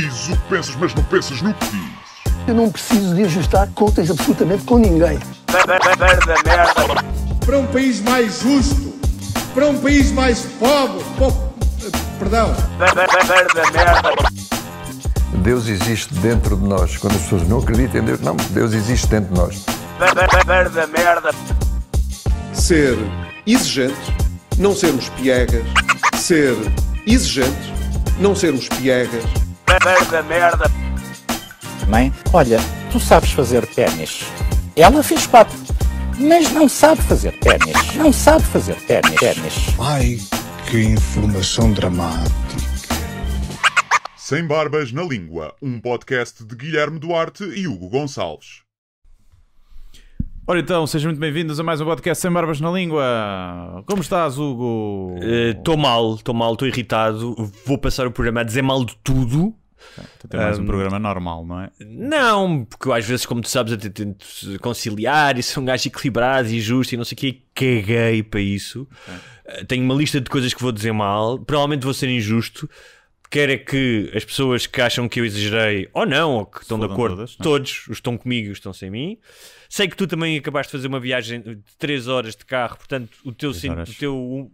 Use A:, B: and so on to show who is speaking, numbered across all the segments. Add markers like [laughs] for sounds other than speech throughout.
A: diz o que pensas, mas não pensas no que diz.
B: Eu não preciso de ajustar contas absolutamente com ninguém. Para um país mais justo, para um país mais pobre, pobre perdão. Deus existe dentro de nós. Quando as pessoas não acreditam em Deus, não, Deus existe dentro de nós. Ser exigente, não sermos piegas. Ser exigente, não sermos piegas merda, merda.
A: Mãe, olha, tu sabes fazer ténis. Ela fez quatro, mas não sabe fazer ténis. Não sabe fazer ténis. ténis.
B: Ai, que informação dramática.
A: Sem Barbas na Língua, um podcast de Guilherme Duarte e Hugo Gonçalves. Ora então, sejam muito bem-vindos a mais um podcast Sem Barbas na Língua. Como estás, Hugo? Estou uh, mal, estou mal, estou irritado. Vou passar o programa a dizer mal de tudo
B: Tu tens é mais um, um programa normal, não é? Não, porque às vezes, como tu sabes, eu tento conciliar e sou um gajo equilibrado e justo e não sei o quê. Caguei para isso. Okay. Ah, tenho uma lista de coisas que vou dizer mal. Provavelmente vou ser injusto. Quer é que as pessoas que acham que eu exagerei ou não, ou que estão de acordo, todas, é? todos os estão comigo os estão sem mim. Sei que tu também acabaste de fazer uma viagem de 3 horas de carro, portanto, o teu. Sim, o teu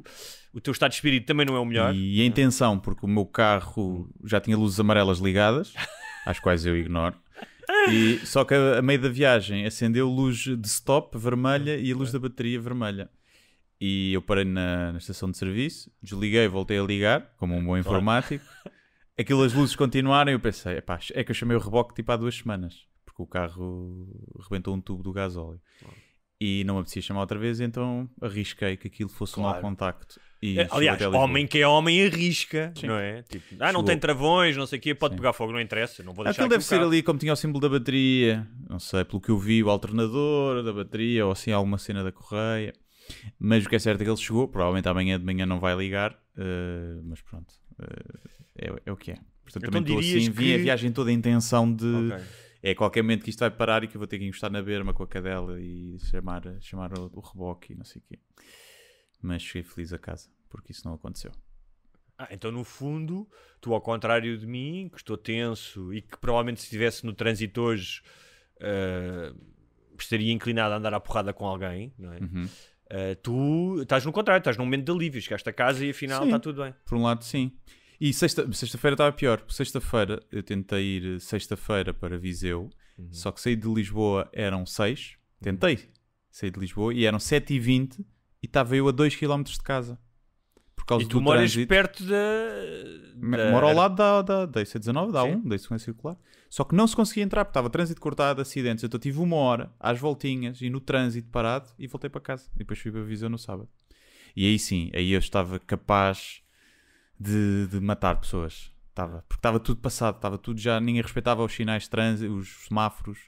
A: o teu estado de espírito também não é o melhor. E a intenção, porque o meu carro já tinha luzes amarelas ligadas, [laughs] às quais eu ignoro. E, só que a, a meio da viagem acendeu luz de stop vermelha e a luz da bateria vermelha. E eu parei na, na estação de serviço, desliguei, voltei a ligar, como um bom informático. aquelas luzes continuaram e eu pensei, é que eu chamei o reboque tipo há duas semanas, porque o carro rebentou um tubo do gasóleo. E não me apetecia chamar outra vez, então arrisquei que aquilo fosse claro. um mau contacto. É, aliás, homem que
B: é homem arrisca, Sim. não é? Tipo, ah, não chegou. tem travões, não sei o quê, pode Sim. pegar fogo, não interessa, não vou deixar Aquilo deve ser ali como
A: tinha o símbolo da bateria, não sei, pelo que eu vi, o alternador da bateria, ou assim, alguma cena da correia. Mas o que é certo é que ele chegou, provavelmente amanhã de manhã não vai ligar, uh, mas pronto, uh, é, é, o que é. Portanto, então, também estou assim, que... vi a viagem toda a intenção de... Okay. É qualquer momento que isto vai parar e que eu vou ter que encostar na berma com a cadela e chamar, chamar o, o reboque e não sei o quê mas cheguei feliz a casa, porque isso não aconteceu.
B: Ah, então no fundo, tu ao contrário de mim, que estou tenso e que provavelmente se estivesse no trânsito hoje uh, estaria inclinado a andar à porrada com alguém, não é? Uhum. Uh, tu estás no contrário, estás num momento de alívio, chegaste a casa e afinal sim, está tudo bem.
A: Por um lado, sim. E sexta-feira sexta estava pior, porque sexta-feira eu tentei ir eh, sexta-feira para Viseu, uhum. só que saí de Lisboa eram seis, uhum. tentei uhum. sair de Lisboa e eram sete e vinte e tá, estava eu a 2km de casa. Por causa e tu do moras trânsito. perto da. da... Moro ao lado da, da, da IC19, da A1, da i circular. Só que não se conseguia entrar porque estava trânsito cortado, acidentes. Então tive uma hora às voltinhas e no trânsito parado e voltei para casa. E depois fui para a visão no sábado. E aí sim, aí eu estava capaz de, de matar pessoas. Estava, porque estava tudo passado, estava tudo já, ninguém respeitava os sinais de trânsito, os semáforos,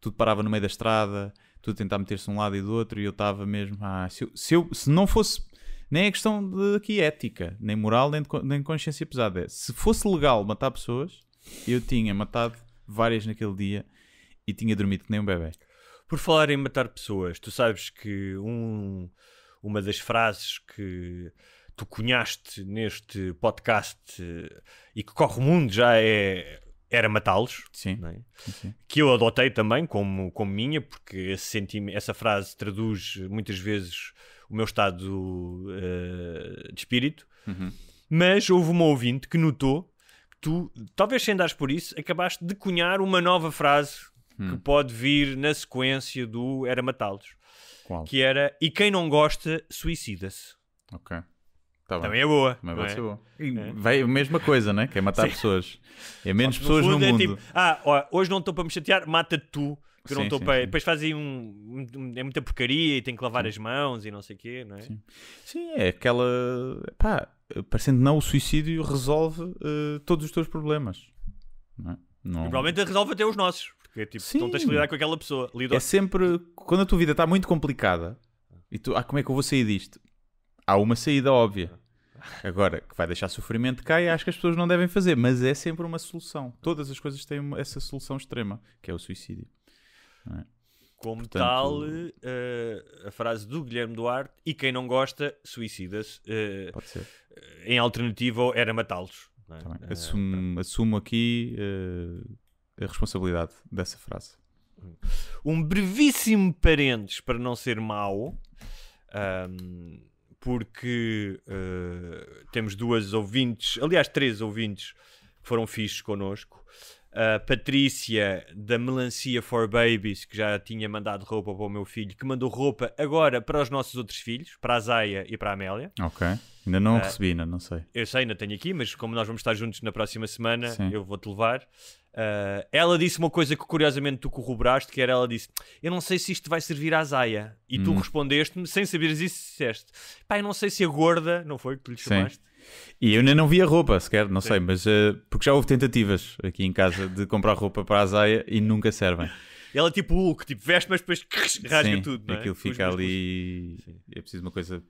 A: tudo parava no meio da estrada tudo tentar meter-se de um lado e do outro, e eu estava mesmo, ah, se, eu, se, eu, se não fosse, nem é questão de aqui ética, nem moral, nem, de, nem consciência pesada, é, se fosse legal matar pessoas, eu tinha matado várias naquele dia e tinha dormido que nem um bebê. Por falar em matar pessoas, tu sabes que um, uma das frases que
B: tu cunhaste neste podcast eh, e que corre o mundo já é era matá-los. Sim. É? Sim. Que eu adotei também como, como minha, porque essa frase traduz eh, muitas vezes o meu estado uh, de espírito. Uhum. Mas houve uma ouvinte que notou que tu, talvez sem dares por isso, acabaste de cunhar uma nova frase hum. que pode vir na sequência do Era Matá-los. Que era E quem não gosta, suicida-se.
A: Ok. Tá Também é boa. Também pode é? ser boa. É. Vai, a mesma coisa, né? Que é matar Sim. pessoas. É menos no pessoas no, é mundo. Tipo,
B: ah, ó, hoje não estou para me chatear, mata tu. Que sim, não estou para. Depois fazem um, um, É muita porcaria e tem que lavar sim. as mãos e não sei o quê, não é? Sim.
A: sim, é aquela. Pá, parecendo não, o suicídio resolve uh, todos os teus problemas. Não, é? não... E
B: provavelmente resolve até os nossos. Porque tipo, sim. não tens que lidar com aquela pessoa. É
A: sempre. Quando a tua vida está muito complicada e tu. Ah, como é que eu vou sair disto? Há uma saída óbvia Agora, que vai deixar sofrimento cá e acho que as pessoas não devem fazer, mas é sempre uma solução. Todas as coisas têm essa solução extrema, que é o suicídio. É? Como Portanto, tal,
B: uh, a frase do Guilherme Duarte: e quem não gosta, suicida-se. Uh, pode ser. Eh, em alternativa, era matá-los.
A: É? uh, assumo, aqui a responsabilidade dessa frase.
B: Um brevíssimo parênteses para não ser mau. Um, porque uh, temos duas ouvintes, aliás, três ouvintes que foram fixos connosco. A Patrícia da Melancia for Babies, que já tinha mandado roupa para o meu filho, que mandou roupa agora para os nossos outros filhos, para a Zaya e para a Amélia.
A: Ok. Ainda não uh, recebi, ainda não sei.
B: Eu sei, ainda tenho aqui, mas como nós vamos estar juntos na próxima semana, Sim. eu vou-te levar. Uh, ela disse uma coisa que curiosamente tu corroboraste, que era ela disse: Eu não sei se isto vai servir à Zaya. E tu hum. respondeste-me, sem saberes isso, disseste: Pá, eu não sei se a gorda, não foi que tu lhe chamaste?
A: Sim. E eu ainda não vi a roupa sequer, não Sim. sei, mas uh, porque já houve tentativas aqui em casa de comprar roupa para a Zaya e nunca servem.
B: Ela é tipo Hulk, tipo veste, mas depois [laughs] rasga tudo. Não é? Aquilo fica
A: ali. É preciso uma coisa.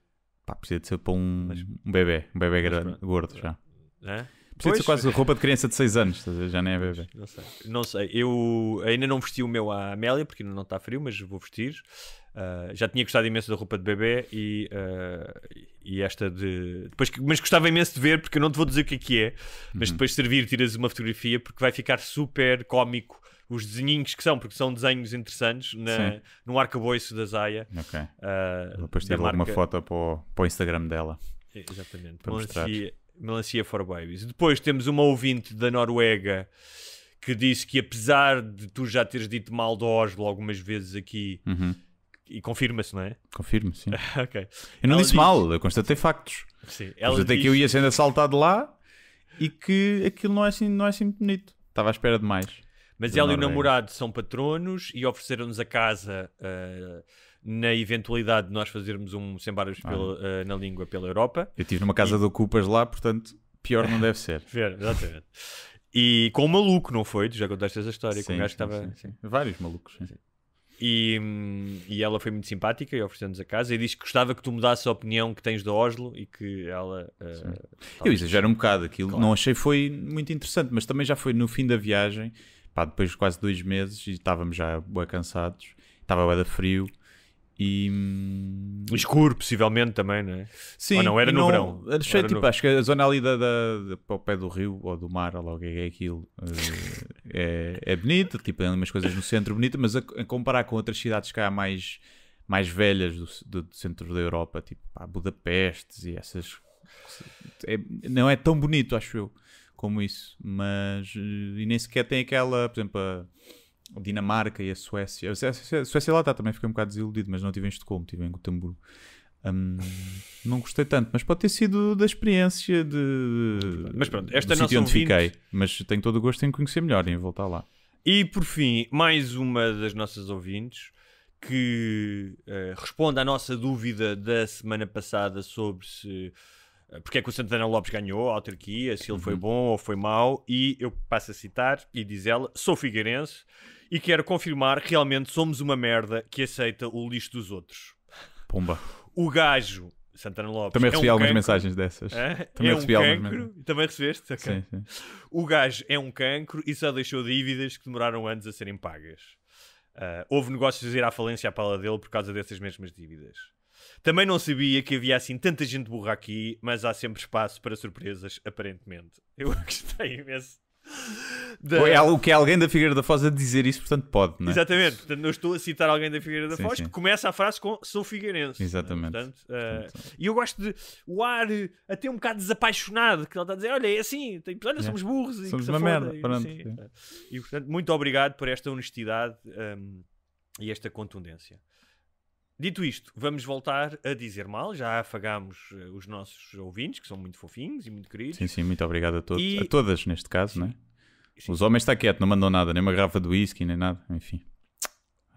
A: Pá, precisa de ser para um, mas... um bebê, um bebê gordo já. É? Precisa ser quase roupa de criança de 6 anos, já nem é bebê. Não sei.
B: Não sei. Eu ainda não vesti o meu à Amélia, porque ainda não está frio, mas vou vestir. Uh, já tinha gostado imenso da roupa de bebê e, uh, e esta de. Depois, mas gostava imenso de ver, porque eu não te vou dizer o que é que é, mas uhum. depois de servir, tiras uma fotografia, porque vai ficar super cómico os desenhinhos que são, porque são desenhos interessantes na, no arcabouço da Zaya. Ok. Uh, Depois tirar marca... alguma foto
A: para o, para o Instagram dela. Exatamente. Para mostrar.
B: Melancia for Babies. Depois temos uma ouvinte da Noruega que disse que apesar de tu já teres dito mal do Oslo algumas vezes aqui, uhum. e confirma-se, não é? confirma sim. [laughs] okay.
A: Eu não ela disse diz... mal, eu constatei factos. Sim, ela constatei diz... que eu ia sendo assaltado lá e que aquilo não é assim, não é assim muito bonito. Estava à espera de mais. Mas ela e o namorado
B: são patronos e ofereceram-nos a casa. Uh na eventualidade de nós fazermos um sem barbas ah. Eh, uh, na língua pela Europa.
A: Eu estive numa casa e... do Cupas lá, portanto, pior não deve ser. Ver, [laughs] exatamente.
B: E com um maluco, não foi? Tu já contaste essa história, sim, com um gajo que estava... Sim, sim. Vários malucos. E, e, ela foi muito simpática e ofereceu-nos a casa e disse que gostava que tu mudasses a opinião que tens do Oslo e que ela... Uh, Eu
A: exagero um bocado aquilo, claro. não achei foi muito interessante, mas também já foi no fim da viagem, pá, depois de quase dois meses e estávamos já bem cansados, estava bem da frio e. Hum, escuro, possivelmente também, não é? Sim. Ou não, era no não, verão. Achei, era tipo, no... acho que a zona ali da, da, para o pé do rio ou do mar, ou logo é, é aquilo, eh, é, é bonita. Tipo, tem umas coisas no centro bonita, mas a, a, comparar com outras cidades cá mais, mais velhas do, do centro da Europa, tipo pá, Budapeste e essas. É, não é tão bonito, acho eu, como isso. Mas. Eh, e nem sequer tem aquela, por exemplo, a a Dinamarca e a Suécia. A Suécia, a Suécia lá está, também fiquei um bocado desiludido, mas não estive em Estocolmo, estive em Gotemburgo. Um, não gostei tanto, mas pode ter sido da experiência de. Mas pronto, esta não onde fiquei. Mas tenho todo o gosto em conhecer melhor e em voltar lá.
B: E por fim, mais uma das nossas ouvintes que uh, responde à nossa dúvida da semana passada sobre se. Eh, porque é que o Santana Lopes ganhou a autarquia, se ele foi uhum. bom ou foi mau, e eu passo a citar, e diz ela: sou figueirense e quero confirmar realmente somos uma merda que aceita o lixo dos outros. pumba O gajo Santana Lopes. Também é recebi é um algumas cancro. mensagens dessas. Também é recebi um algumas mensagens. Também recebeste? Okay. Sim, sim. O gajo é um cancro e só deixou dívidas que demoraram anos a serem pagas. Uh, houve negócios a ir à falência à pala dele por causa dessas mesmas dívidas. Também não sabia que havia assim tanta gente burra aqui, mas há sempre espaço para surpresas, aparentemente. Eu [laughs] gostei imenso da... É o que é alguém
A: da Figueira da Foz a dizer isso, portanto pode, não é?
B: Exatamente, portanto não estou a citar alguém da Figueira da sim, Foz sim. que começa a frase com sou figueirense. É? Exatamente. Né? Portanto, eh, portanto, uh... E eu gosto de o ar eh, até um bocado desapaixonado que ele está a dizer: olha, é assim, tem... olha, é. somos burros e somos uma merda. E, pronto, assim, eh, e portanto, muito obrigado por esta honestidade um, ehm, e esta contundência. Dito isto, vamos voltar a dizer mal. Já afagámos eh, os nossos ouvintes, que são muito fofinhos e muito queridos. Sim, sim,
A: muito obrigado a todos. E... A todas, neste caso, sim. né? Sim. Os homens está quieto, não mandam nada, nem uma garrafa de whisky, nem nada, enfim.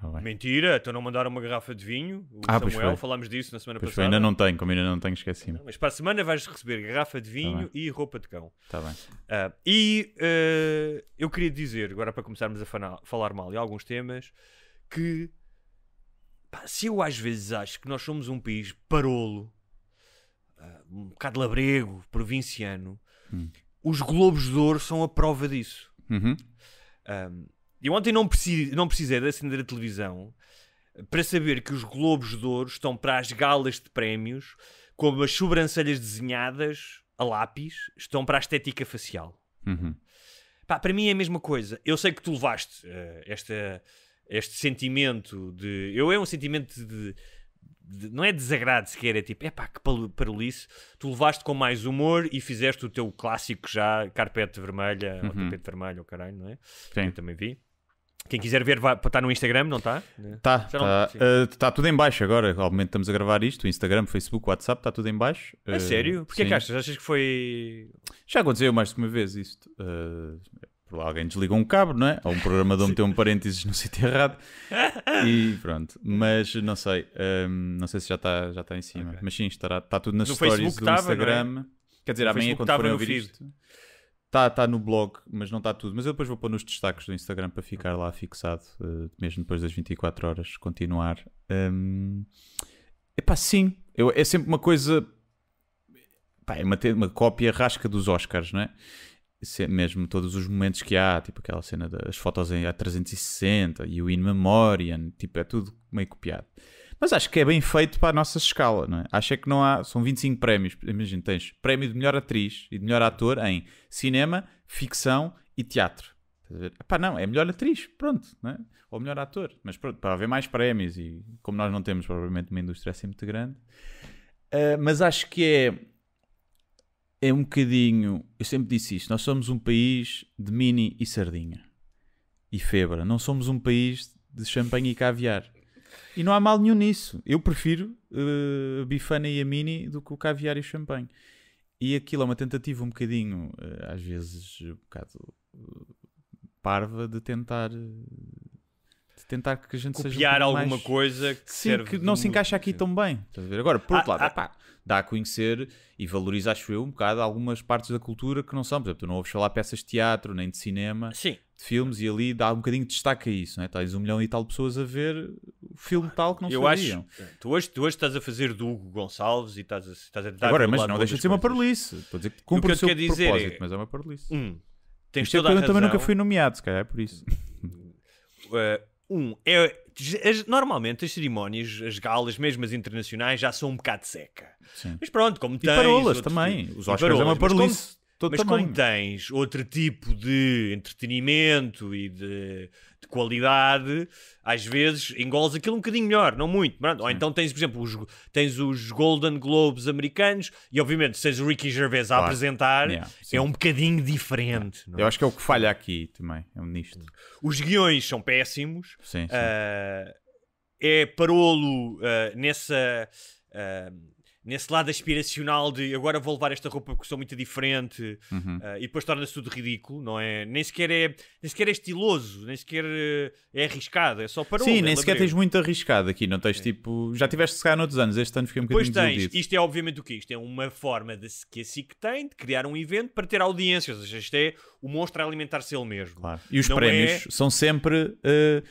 B: Ah, Mentira, então não mandaram uma garrafa de vinho. O ah, Samuel, falámos disso na semana pois passada. Foi. Ainda não
A: tenho, como ainda não tenho, esqueci. Mas
B: para a semana vais receber garrafa de vinho tá e roupa de cão. Está bem. Uh, e uh, eu queria dizer, agora para começarmos a falar mal de alguns temas, que Pá, se eu às vezes acho que nós somos um país parolo, ah, um bocado labrego, provinciano, hum. os Globos de Ouro são a prova disso. Uhum. Um, eu ontem não, precisei, não precisei de acender a televisão para saber que os Globos de Ouro estão para as galas de prémios com as sobrancelhas desenhadas a lápis, estão para a estética facial. Uhum. Pá, para mim é a mesma coisa. Eu sei que tu levaste uh, esta este sentimento de. Eu é um sentimento de. de não é desagrado sequer, é tipo, é pá, que parolice. Tu levaste com mais humor e fizeste o teu clássico já, carpete vermelha, uhum. ou tapete vermelho, ou caralho, não é? Sim. Eu também vi. Quem quiser ver, está no Instagram, não está? Está,
A: está uh, tudo em baixo agora. Obviamente estamos a gravar isto, Instagram, Facebook, WhatsApp, está tudo em baixo. Uh, é sério? Eh, Porquê sim. que achas? Achas que foi... Já aconteceu mais de uma vez isto. Uh, alguém desligou um cabo, não é? Ou um programador meteu um parênteses no sítio errado e pronto. Mas não sei, hum, não sei se já está já está em cima. Okay. Mas sim, estará, está tudo nas no stories Facebook do tava, é? Instagram. É? Quer dizer, no amanhã quando forem ouvir feed. isto. Está tá no blog, mas não está tudo. Mas eu depois vou pôr nos destaques do Instagram para ficar lá fixado, uh, mesmo depois das 24 horas, continuar. Um, epá, sim, eu, é sempre uma coisa. Pá, é uma, uma cópia rasca dos Oscars, não é? mesmo todos os momentos que há, tipo aquela cena das fotos em A360 e o In Memoriam, tipo, é tudo meio copiado. Mas acho que é bem feito para a nossa escala, não é? Acho é que não há. São 25 prémios. Imagina, tens prémio de melhor atriz e de melhor ator em cinema, ficção e teatro. Pá, não, é melhor atriz, pronto, é? ou melhor ator, mas pronto, para haver mais prémios e como nós não temos provavelmente uma indústria assim muito grande, uh, mas acho que é é um bocadinho. Eu sempre disse isto: nós somos um país de mini e sardinha e febra, não somos um país de champanhe e caviar. E não há mal nenhum nisso. Eu prefiro uh, a bifana e a mini do que o caviar e o champanhe. E aquilo é uma tentativa um bocadinho, uh, às vezes, um bocado uh, parva de tentar. de tentar que a gente Copiar seja. Um alguma mais... coisa que, Sim, que não se encaixa aqui tão bem. Estás a ver? Agora, por outro lado, ah, dá a conhecer e valoriza, acho eu, um bocado algumas partes da cultura que não são. Por exemplo, tu não ouves falar peças de teatro, nem de cinema, Sim. de filmes, e ali dá um bocadinho de destaque a isso. Não é? Tens um milhão e tal de pessoas a ver o filme tal que não eu sabiam. Acho, eh,
B: tu, hoje, tu hoje estás a fazer do Hugo Gonçalves e estás a, estás a tentar... Agora, mas não deixa de
A: ser uma paralice. Estou a dizer que cumpre o, que o seu propósito, é... mas é uma paralice. Um, tens Isto é toda é a razão. Eu também nunca fui nomeado, se calhar é por isso.
B: Uh, [laughs] um, é, as, normalmente as cerimónias, as galas, mesmo as internacionais, já são um bocado seca. Sim. Mas pronto, como tens. Tipo e parolas também. Os Oscars parolas, é uma parolice. Mas como, mas como tens outro tipo de entretenimento e de qualidade, às vezes engolas aquilo um bocadinho melhor, não muito. Ou então tens, por exemplo, os, tens os Golden Globes americanos e, obviamente, se tens o Ricky Gervais a apresentar, yeah, é um
A: bocadinho diferente. É. Eu acho que é o que falha aqui também, é nisto.
B: Os guiões são péssimos. Sim, sim. Uh, é parolo uh, nessa. Uh, nesse lado aspiracional de agora vou levar esta roupa porque sou muito diferente uhum. uh, e depois torna-se tudo ridículo, não é? Nem sequer é, nem sequer é estiloso, nem sequer eh, é arriscado, é só para Sim, nem é sequer tens
A: muito arriscado aqui, não tens é. tipo. Já tiveste se calhar noutros anos, este ano fiquei um depois bocadinho tens, desiludido.
B: Isto é obviamente o que? Isto é uma forma de, que a SIC tem de criar um evento para ter audiências, ou seja, isto é o monstro a alimentar-se ele mesmo.
A: Claro. E os não prémios é... são sempre. Uh,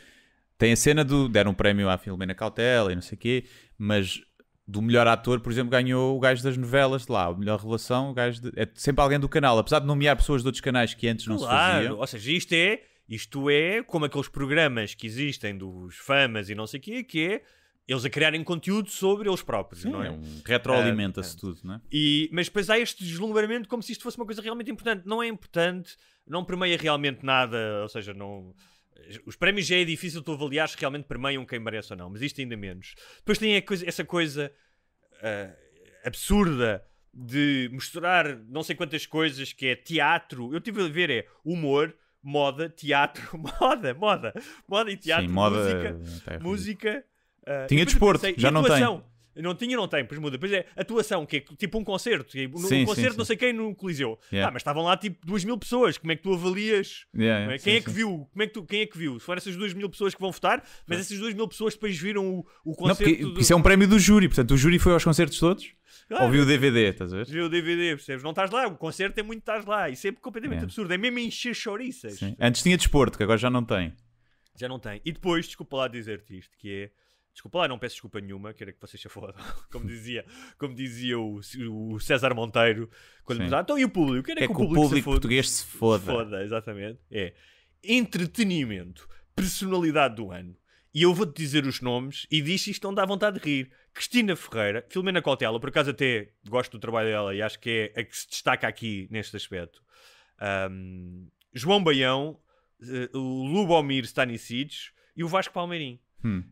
A: tem a cena do deram um prémio à Filomena Cautela e não sei o quê, mas do melhor ator, por exemplo, ganhou o gajo das novelas de lá, a melhor relação, o gajo de... é sempre alguém do canal, apesar de nomear pessoas de outros canais que antes não claro. se faziam. Ou
B: seja, isto é, isto é como aqueles programas que existem dos famas e não sei o quê, que é eles a criarem conteúdo sobre eles próprios, Sim, não é? é um... Retroalimenta-se ah, tudo, não é? E, mas depois há este deslumbramento como se isto fosse uma coisa realmente importante. Não é importante, não permeia realmente nada, ou seja, não os prémios já é difícil tu avaliar se realmente permeiam quem merece ou não, mas isto ainda menos. Depois tem coisa, essa coisa uh, absurda de misturar não sei quantas coisas que é teatro. Eu tive a ver, é humor, moda, teatro, [laughs] moda, moda, moda e teatro, Sim, moda, música, música. Uh, Tinha desporto, pensei, já não tem. Não tinha, não tem, pois muda. Pois é, atuação, que é tipo um concerto. Tipo, sim, um concerto, sim, não sei quem, no Coliseu. Yeah. Ah, mas estavam lá tipo 2 mil pessoas. Como é que tu avalias? Yeah, é? Quem é que viu? Como é que tu, quem é que viu? Foram essas 2 mil pessoas que vão votar, mas essas 2 mil pessoas depois viram o, o concerto. Não, porque, do... Isso é
A: um prémio do júri, portanto, o júri foi aos concertos todos? Claro, Ouvi o DVD, estás a ver?
B: Viu o DVD, percebes? Não estás lá, o concerto é muito estás lá. Isso é completamente absurdo. É mesmo encher chouriças.
A: Antes tinha desporto, que agora já não tem.
B: Já não tem. E depois, desculpa lá dizer-te isto, que é Desculpa lá, não peço desculpa nenhuma, quero que vocês se fodam. [laughs] Como dizia, como dizia o, o César Monteiro, quando me então e o público? que, é que, que o público, público se foda, português se foda. Se foda, exatamente. É entretenimento, personalidade do ano. E eu vou-te dizer os nomes e diz isto não dá vontade de rir. Cristina Ferreira, Filomena Cautela, por acaso até gosto do trabalho dela e acho que é a que se destaca aqui neste aspecto. Um, João Baião, uh, o Lubomir Stanisic e o Vasco Palmeirim. Hum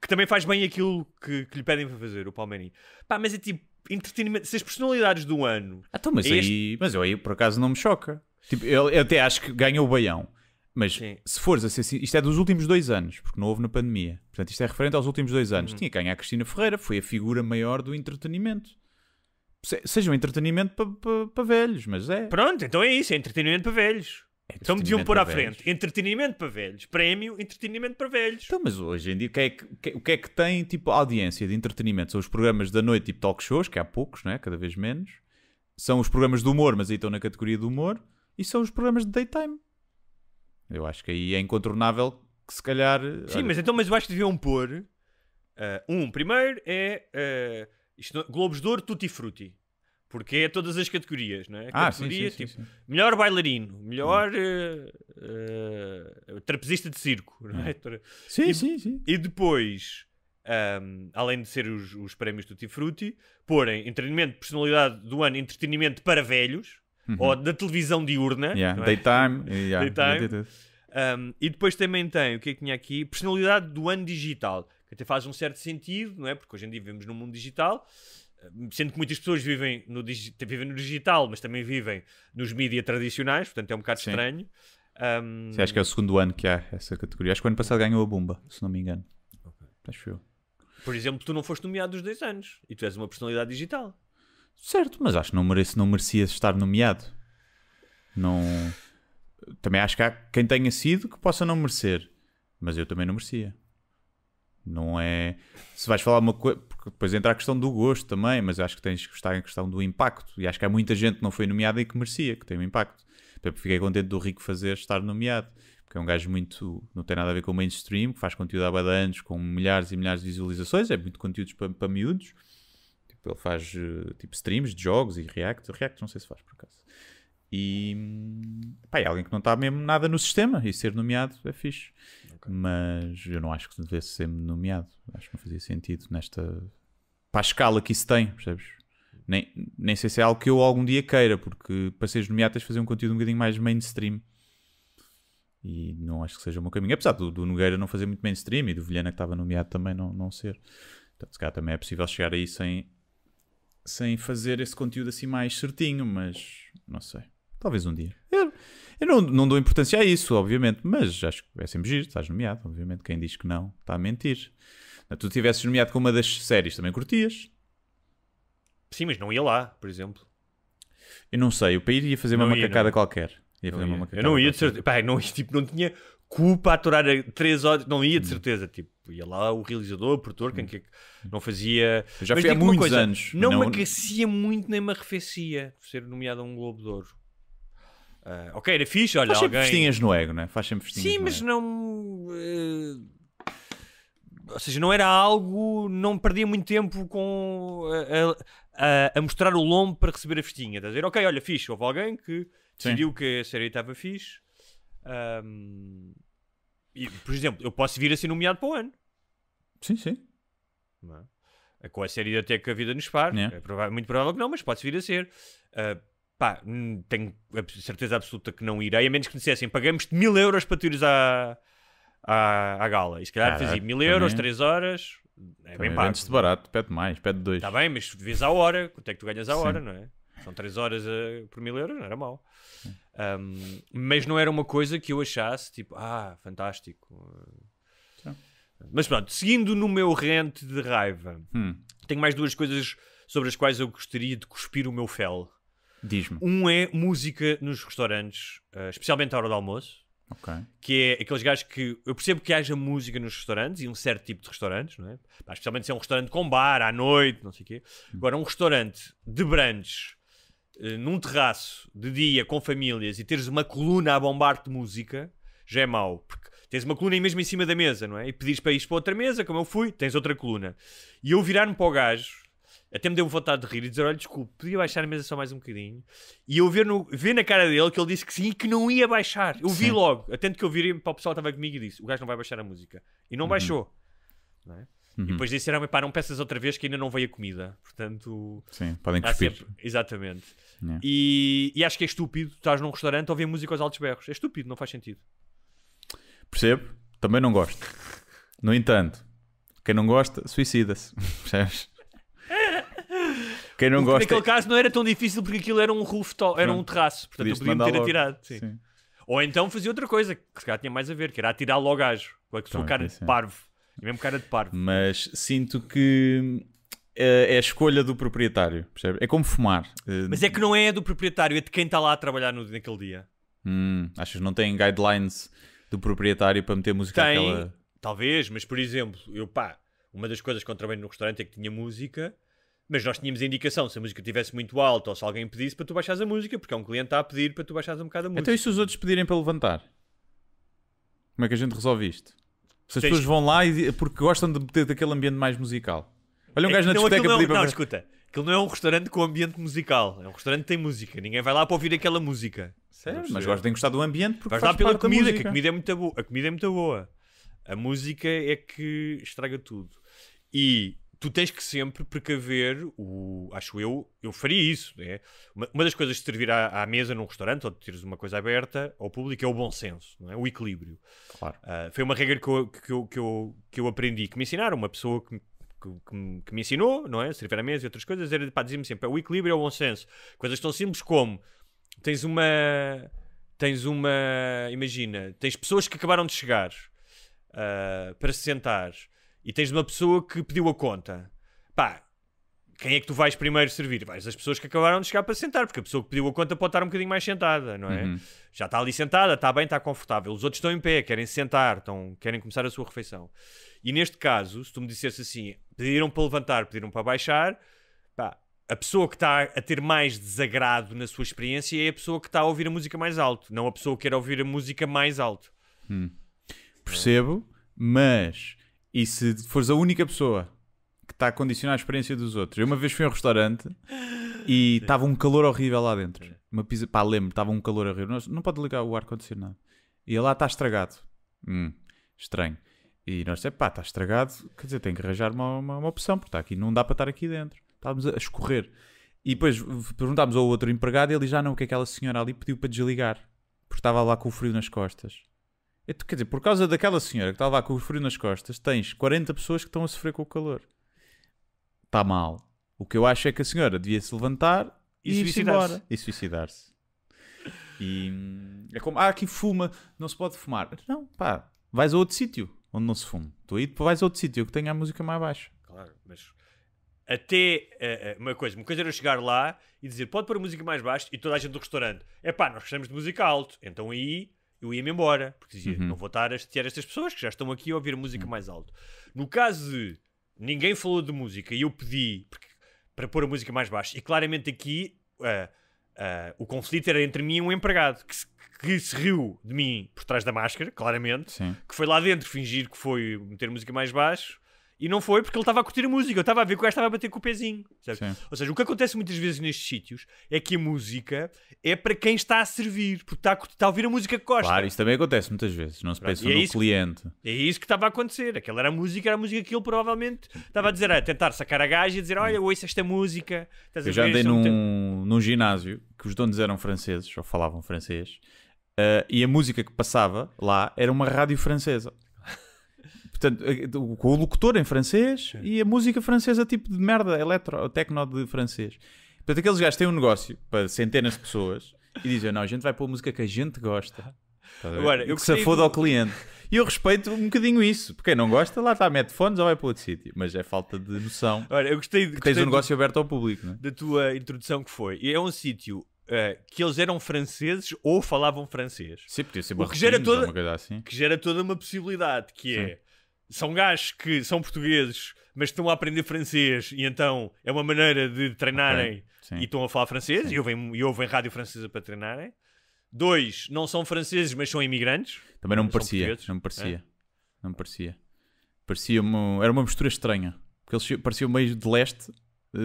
B: que também faz bem aquilo que, que lhe pedem para fazer, o Palmeirinho. Pá, mas é tipo, entretenimento, se as personalidades
A: do ano. Ah, então, mas, é este... aí, mas eu aí por acaso não me choca. Tipo, eu, eu até acho que ganha o Baião. Mas Sim. se fores assim, isto é dos últimos dois anos, porque não houve na pandemia. Portanto, isto é referente aos últimos dois anos. Uhum. Tinha que ganhar a Cristina Ferreira, foi a figura maior do entretenimento. Se, seja um entretenimento para pa, pa velhos, mas é. Pronto, então é isso, é entretenimento para velhos. É então deviam pôr à frente
B: entretenimento para velhos, prémio, entretenimento para velhos. Então,
A: mas hoje em dia, o que, é que, é, que é que tem tipo audiência de entretenimento? São os programas da noite, tipo talk shows, que há poucos, é? cada vez menos. São os programas de humor, mas aí estão na categoria de humor. E são os programas de daytime. Eu acho que aí é incontornável que se calhar. Sim, olha... mas então,
B: mas eu acho que deviam pôr. Uh, um, primeiro é.
A: Uh, isto, Globos de Ouro Tutti Frutti. Porque
B: é todas as categorias, não é? Ah, categoria, sim, sim, tipo, sim, melhor bailarino, melhor uh, uh, trapezista de circo, não é? Hum. Sim, e, sim, sim. E depois, um, além de ser os, os prémios do Tifruti, porem entretenimento, personalidade do ano, entretenimento para velhos, uhum. ou da televisão diurna, yeah. é? daytime, [laughs] yeah. daytime. Um, e depois também tem, o que é que tinha aqui? Personalidade do ano digital, que até faz um certo sentido, não é? Porque hoje em dia vivemos num mundo digital. Eh, sendo que muitas pessoas vivem no, vivem no digital, mas também vivem nos mídias tradicionais, portanto é um bocado Sim. estranho. Um... Sim, acho que é
A: o segundo ano que há essa categoria. Acho que o ano passado ganhou a Bumba, se não me engano. Okay. Acho eu.
B: Por exemplo, tu não foste nomeado dos dois anos e tu és uma personalidade digital.
A: Certo, mas acho que não, merecia não estar nomeado. Não... Também acho que há quem tenha sido que possa não merecer, mas eu também não merecia. Não é. Se vais falar uma coisa. Porque depois entra a questão do gosto também, mas acho que tens que estar em questão do impacto. E acho que há muita gente que não foi nomeada e que merecia, que tem um impacto. Exemplo, fiquei contente do Rico fazer estar nomeado, porque é um gajo muito. Não tem nada a ver com o mainstream, que faz conteúdo há bada anos, com milhares e milhares de visualizações, é muito conteúdo para, para miúdos. Tipo, ele faz eh, tipo streams de jogos e react. React não sei se faz por acaso. E pá, é alguém que não está mesmo nada no sistema e ser nomeado é fixe. Okay. Mas eu não acho que devesse ser nomeado. Acho que não fazia sentido nesta. para a escala que isso tem, percebes? Nem, nem sei se é algo que eu algum dia queira, porque para seres nomeado tens de fazer um conteúdo um bocadinho mais mainstream. E não acho que seja o meu caminho. Apesar do, do Nogueira não fazer muito mainstream e do Vilhena que estava nomeado também não, não ser. Portanto, se calhar também é possível chegar aí sem, sem fazer esse conteúdo assim mais certinho, mas não sei. Talvez um dia. Eu, eu não, não dou importância a isso, obviamente, mas acho que é sempre giro, estás nomeado. Obviamente, quem diz que não está a mentir. Tu tivesses nomeado com uma das séries, também curtias. Sim, mas não ia lá, por exemplo. Eu não sei, o país ia fazer não uma ia, macacada não. qualquer. Ia fazer não uma ia. macacada. Eu não ia de
B: certeza. não, tipo, não tinha culpa a aturar 3 horas. Não ia de hum. certeza. Tipo, ia lá o realizador, o produtor, quem hum. é que não fazia. Eu já fui há muitos coisa, anos. Não, não me aquecia muito nem me arrefecia ser nomeado a um Globo de Ouro. Uh, ok, era fixe, olha, Faz alguém... festinhas no
A: ego, né? Faz sempre festinhas Sim, mas ego.
B: não... Uh, ou seja, não era algo... Não perdia muito tempo com... A, a, a mostrar o lombo para receber a festinha. Estás a dizer, ok, olha, fixe, houve alguém que decidiu Sim. que a série estava fixe. Um, e, por exemplo, eu posso vir a ser nomeado para o ano. Sim, sim. Não é? Com a série até que a vida nos par. Yeah. É muito provável que não, mas pode vir a ser. Uh, Pá, hum, tenho certeza absoluta que não irei, a menos que me dissessem, pagamos-te mil euros para tu ires à, à, à gala. E se calhar fazia mil euros, é. três horas, é bem pago. de
A: barato, pede mais, pede dois. Está
B: bem, mas vês à hora, quanto é que tu ganhas à hora, não é? São três horas uh, por mil euros, não era mal um, mas não era uma coisa que eu achasse tipo, ah, fantástico. Sim. Mas pronto, seguindo no meu rente de raiva, hum. tenho mais duas coisas sobre as quais eu gostaria de cuspir o meu fel. Diz-me. Um é música nos restaurantes, uh, especialmente à hora do almoço. Ok. Que é aqueles gajos que eu percebo que haja música nos restaurantes e um certo tipo de restaurantes, não é? Mas, especialmente se é um restaurante com bar à noite, não sei o quê. Hum. Agora, um restaurante de brunch uh, num terraço de dia com famílias e teres uma coluna a bombar de música já é mau, porque tens uma coluna aí mesmo em cima da mesa, não é? E pedires para ir para outra mesa, como eu fui, tens outra coluna. E eu virar-me para o gajo até me deu vontade de rir e dizer: olha, desculpe, podia baixar a mesa só mais um bocadinho. E eu ver, no, ver na cara dele que ele disse que sim e que não ia baixar. Eu vi sim. logo, atento que eu virei para o pessoal que estava comigo e disse: o gajo não vai baixar a música. E não uhum. baixou. Não é? uhum. E depois disseram: pá, não peças outra vez que ainda não veio a comida. Portanto, sim, podem cuspir. Sempre... Exatamente. Yeah. É. E, e acho que é estúpido. Estás num restaurante a ouvir música aos altos berros. É estúpido, não faz sentido.
A: Percebo, também não gosto. No entanto, quem não gosta, suicida-se. [laughs] Percebes? Quem não gosta. Naquele é-
B: caso não era tão difícil porque aquilo era um rooftop, era um terraço, portanto eu podia ter logo. atirado. Sim. Sim. Ou então fazia outra coisa, que se calhar tinha mais a ver, que era atirar logo gajo, com a sua cara é de assim. parvo. E mesmo cara de parvo.
A: Mas sinto que eh, é a escolha do proprietário, percebe? É como fumar. Eh, mas
B: é que não é do proprietário, é de quem está lá a trabalhar no, naquele dia.
A: Hum, achas que não tem guidelines do proprietário para meter música naquela.
B: Talvez, mas por exemplo, eu pá, uma das coisas que eu trabalho no restaurante é que tinha música mas nós tínhamos a indicação, se a música estivesse muito alta ou se alguém pedisse, para tu baixares a música, porque é um cliente está a pedir para tu baixares um bocado a música. Então e
A: se os outros pedirem para levantar? Como é que a gente resolve isto? Se as Tens- pessoas vão lá e, porque gostam de ter daquele ambiente mais musical. Olha um É gajo na não, discoteca é não, pedir para... não, escuta.
B: Aquilo não é um restaurante com ambiente musical. É um restaurante que tem música. Ninguém vai lá para ouvir aquela música. Sério? Mas gostam de gostar do ambiente porque Vais lá pela parte da comida, que a comida é muito boa. A comida é muito boa. A música é que estraga tudo. E tu tens que sempre precaver o. Acho eu, eu faria isso. Né? Uma, uma das coisas de servir à, à, mesa num restaurante ou de teres uma coisa aberta ao público é o bom senso, não é? o equilíbrio. Claro. Uh, foi uma regra que eu, que, eu, que, eu, que eu aprendi, que me ensinaram, uma pessoa que, que, que me ensinou, não é? Servir à mesa e outras coisas, era para dizer me sempre: é o equilíbrio é o bom senso. Coisas tão simples como tens uma. Tens uma. Imagina, tens pessoas que acabaram de chegar uh, para se sentar e tens uma pessoa que pediu a conta, pá, quem é que tu vais primeiro servir? Vais as pessoas que acabaram de chegar para sentar, porque a pessoa que pediu a conta pode estar um bocadinho mais sentada, não é? Uhum. Já está ali sentada, está bem, está confortável. Os outros estão em pé, querem sentar, estão, querem começar a sua refeição. E neste caso, se tu me dissesse assim, pediram para levantar, pediram para baixar, pá, a pessoa que está a ter mais desagrado na sua experiência é a pessoa que está a ouvir a música mais alto, não a pessoa que quer ouvir a música mais
A: alto. Hum. Percebo, mas e se fores a única pessoa que está a condicionar a experiência dos outros. Eu uma vez fui a um restaurante e estava um calor horrível lá dentro. Uma pizza, pá, lembro, estava um calor horrível. Não, não pode ligar o ar-condicionado. E lá está estragado. Hum, estranho. E nós dissemos, pá, está estragado, quer dizer, tem que arranjar uma, uma, uma, opção, porque está aqui, não dá para estar aqui dentro. Estávamos a escorrer. E depois perguntámos ao outro empregado e ele já ah, não, o é que aquela senhora ali pediu para desligar, porque estava lá com o frio nas costas. É tu quer dizer, por causa daquela senhora que estava lá com o frio nas costas, tens 40 pessoas que estão a sofrer com o calor. Está mal. O que eu acho é que a senhora devia se levantar e, e suicidar-se. E suicidar-se. E hum, é como, ah, aqui fuma, não se pode fumar. Não, pá, vais a outro sítio onde não se fuma. Tu aí vais a outro sítio que tenha a música mais baixa.
B: Claro, mas até uh, uma coisa, uma coisa era eu chegar lá e dizer pode pôr a música mais baixa e toda a gente do restaurante é pá, nós gostamos de música alto, então aí eu ia-me embora, porque dizia, uhum. não vou estar a chatear estas pessoas que já estão aqui a ouvir música uhum. mais alto. No caso de ninguém falou de música e eu pedi porque, para pôr a música mais baixa, e claramente aqui uh, uh, o conflito era entre mim e um empregado que se, que se riu de mim por trás da máscara, claramente, Sim. que foi lá dentro fingir que foi meter música mais baixo e não foi porque ele estava a curtir a música, eu estava a ver que o gajo estava a bater com o pezinho. Ou seja, o que acontece muitas vezes nestes sítios é que a música é para quem está a servir, porque está a, curtir, está a ouvir a música que gosta.
A: Claro, isso também acontece muitas vezes, não se pensa é no cliente.
B: Que, é isso que estava a acontecer. Aquela era a música, era a música que ele provavelmente estava a dizer, a tentar sacar a gaja e dizer: Olha, ouça esta música. Estás eu já andei
A: num, num ginásio que os donos eram franceses, ou falavam francês, uh, e a música que passava lá era uma rádio francesa. Portanto, eh, com o locutor em francês Sim. e a música francesa tipo de merda, eletro, tecno de francês. Portanto, aqueles gajos têm um negócio para centenas de pessoas e dizem: Não, a gente vai pôr a música que a gente gosta. Tá Agora, eu que se foda ao cliente. E eu respeito um bocadinho isso. Porque quem não gosta, lá está, mete fones ou vai para outro sítio. Mas é falta de noção. Agora eu gostei de. Que tens um negócio do, aberto ao público, não é?
B: Da tua introdução que foi. E é um sítio uh, que eles eram franceses ou falavam francês. Sim, podia ser o que gera toda, assim. Que gera toda uma possibilidade, que Sim. é são gajos que são portugueses, mas estão a aprender francês e então é uma maneira de treinarem okay. e estão a falar francês e ouvem, e ouvem rádio francesa para treinarem. Dois, não são franceses, mas são imigrantes.
A: Também não me parecia. Não me parecia. É? Não me parecia. parecia era uma mistura estranha. Porque eles pareciam meio de leste, eh,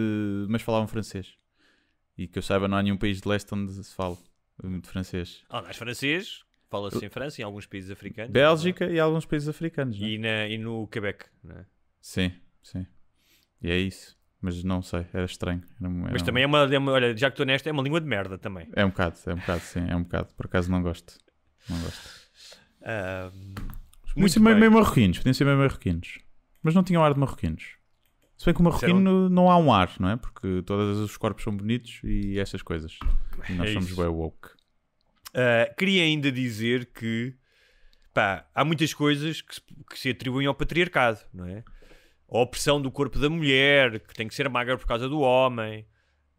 A: mas falavam francês. E que eu saiba, não há nenhum país de leste onde se fala muito francês.
B: Ah, mas francês, Fala-se em França e em alguns países africanos. É Bélgica
A: e alguns países africanos. É? E, na, e no Quebec, não é? Sim, sim. E é isso. Mas não sei, era estranho. Era, era Mas também
B: é uma, é uma, Olha, já que estou nesta, é uma língua de merda também. É
A: um bocado, é um bocado, sim, é um bocado. Por acaso não gosto. Não gosto. Uh, podiam ser meio, meio marroquinos, podiam ser meio marroquinos. Mas não tinham ar de marroquinos. Se bem que o marroquino Serão... não há um ar, não é? Porque todos os corpos são bonitos e essas coisas. E nós é somos bem woke.
B: Uh, queria ainda dizer que pá, há muitas coisas que se, que se atribuem ao patriarcado, não é? A opressão do corpo da mulher, que tem que ser magra por causa do homem,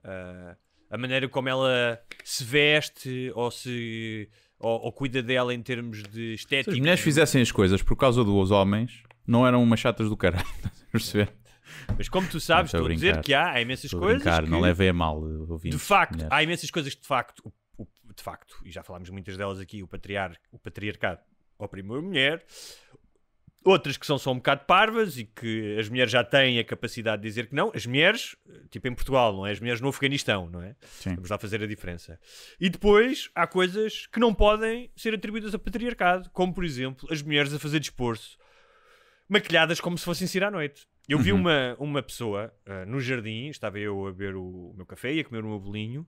B: uh, a maneira como ela se veste ou se ou, ou, cuida dela em termos de
A: estética. Se as mulheres fizessem as coisas por causa dos homens, não eram umas chatas do caralho, [laughs] perceber?
B: Mas como tu sabes, estou a dizer que há, há imensas estou coisas. Brincar, que, não levei a mal ouvindo. De facto, mulheres. há imensas coisas que de facto de facto, e já falámos muitas delas aqui, o, patriar, o patriarcado oprime a mulher, outras que são só um bocado parvas e que as mulheres já têm a capacidade de dizer que não. As mulheres, tipo em Portugal, não é? As mulheres no Afeganistão, não é? Sim. Vamos lá fazer a diferença. E depois há coisas que não podem ser atribuídas ao patriarcado, como por exemplo as mulheres a fazer desporto maquilhadas como se fossem sair à noite. Eu vi uhum. uma, uma pessoa uh, no jardim, estava eu a beber o, meu café e a comer o meu bolinho,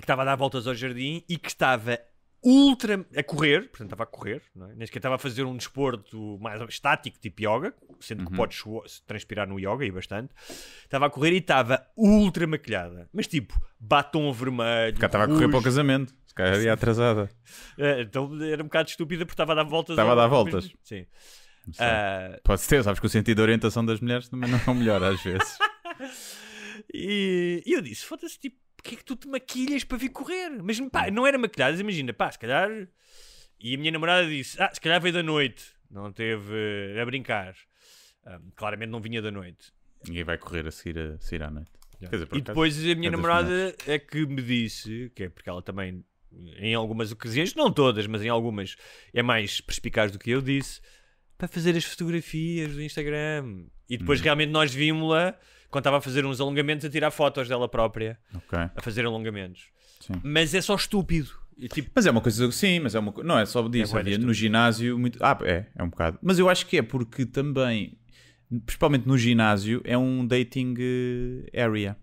B: que estava a dar voltas ao jardim e que estava ultra a correr, portanto estava a correr, é? nem sequer estava a fazer um desporto mais estático, tipo yoga, sendo uhum. que podes transpirar no yoga e bastante, estava a correr e estava ultra maquilhada, mas tipo batom vermelho. Porque estava a correr para o
A: casamento, se calhar ia atrasada.
B: É, então era um bocado estúpida porque estava a dar voltas. Estava a dar voltas. sim. Uh...
A: Pode ser, sabes que o sentido de orientação das mulheres também não é o melhor às vezes.
B: [laughs] e, e eu disse, foda-se, tipo, porque é que tu te maquilhas para vir correr? Mas pá, não era maquilhadas, imagina, pá, se calhar. E a minha namorada disse: Ah, se calhar veio da noite, não teve eh, a brincar. Um, claramente não vinha
A: da noite. Ninguém vai correr a seguir, a à noite. Dizer, e depois a minha namorada
B: é que me disse, que é porque ela também, em algumas ocasiões, não todas, mas em algumas, é mais perspicaz do que eu disse, para fazer as fotografias do Instagram. E depois hum. realmente nós vimos-la quando estava a fazer uns alongamentos, a tirar fotos dela própria. Okay. A fazer
A: alongamentos. Sim. Mas é só estúpido. E, tipo... Mas é uma coisa, sim, mas é uma Não é só disso. É havia no ginásio muito. Ah, é, é um bocado. Mas eu acho que é porque também, principalmente no ginásio, é um dating eh, area.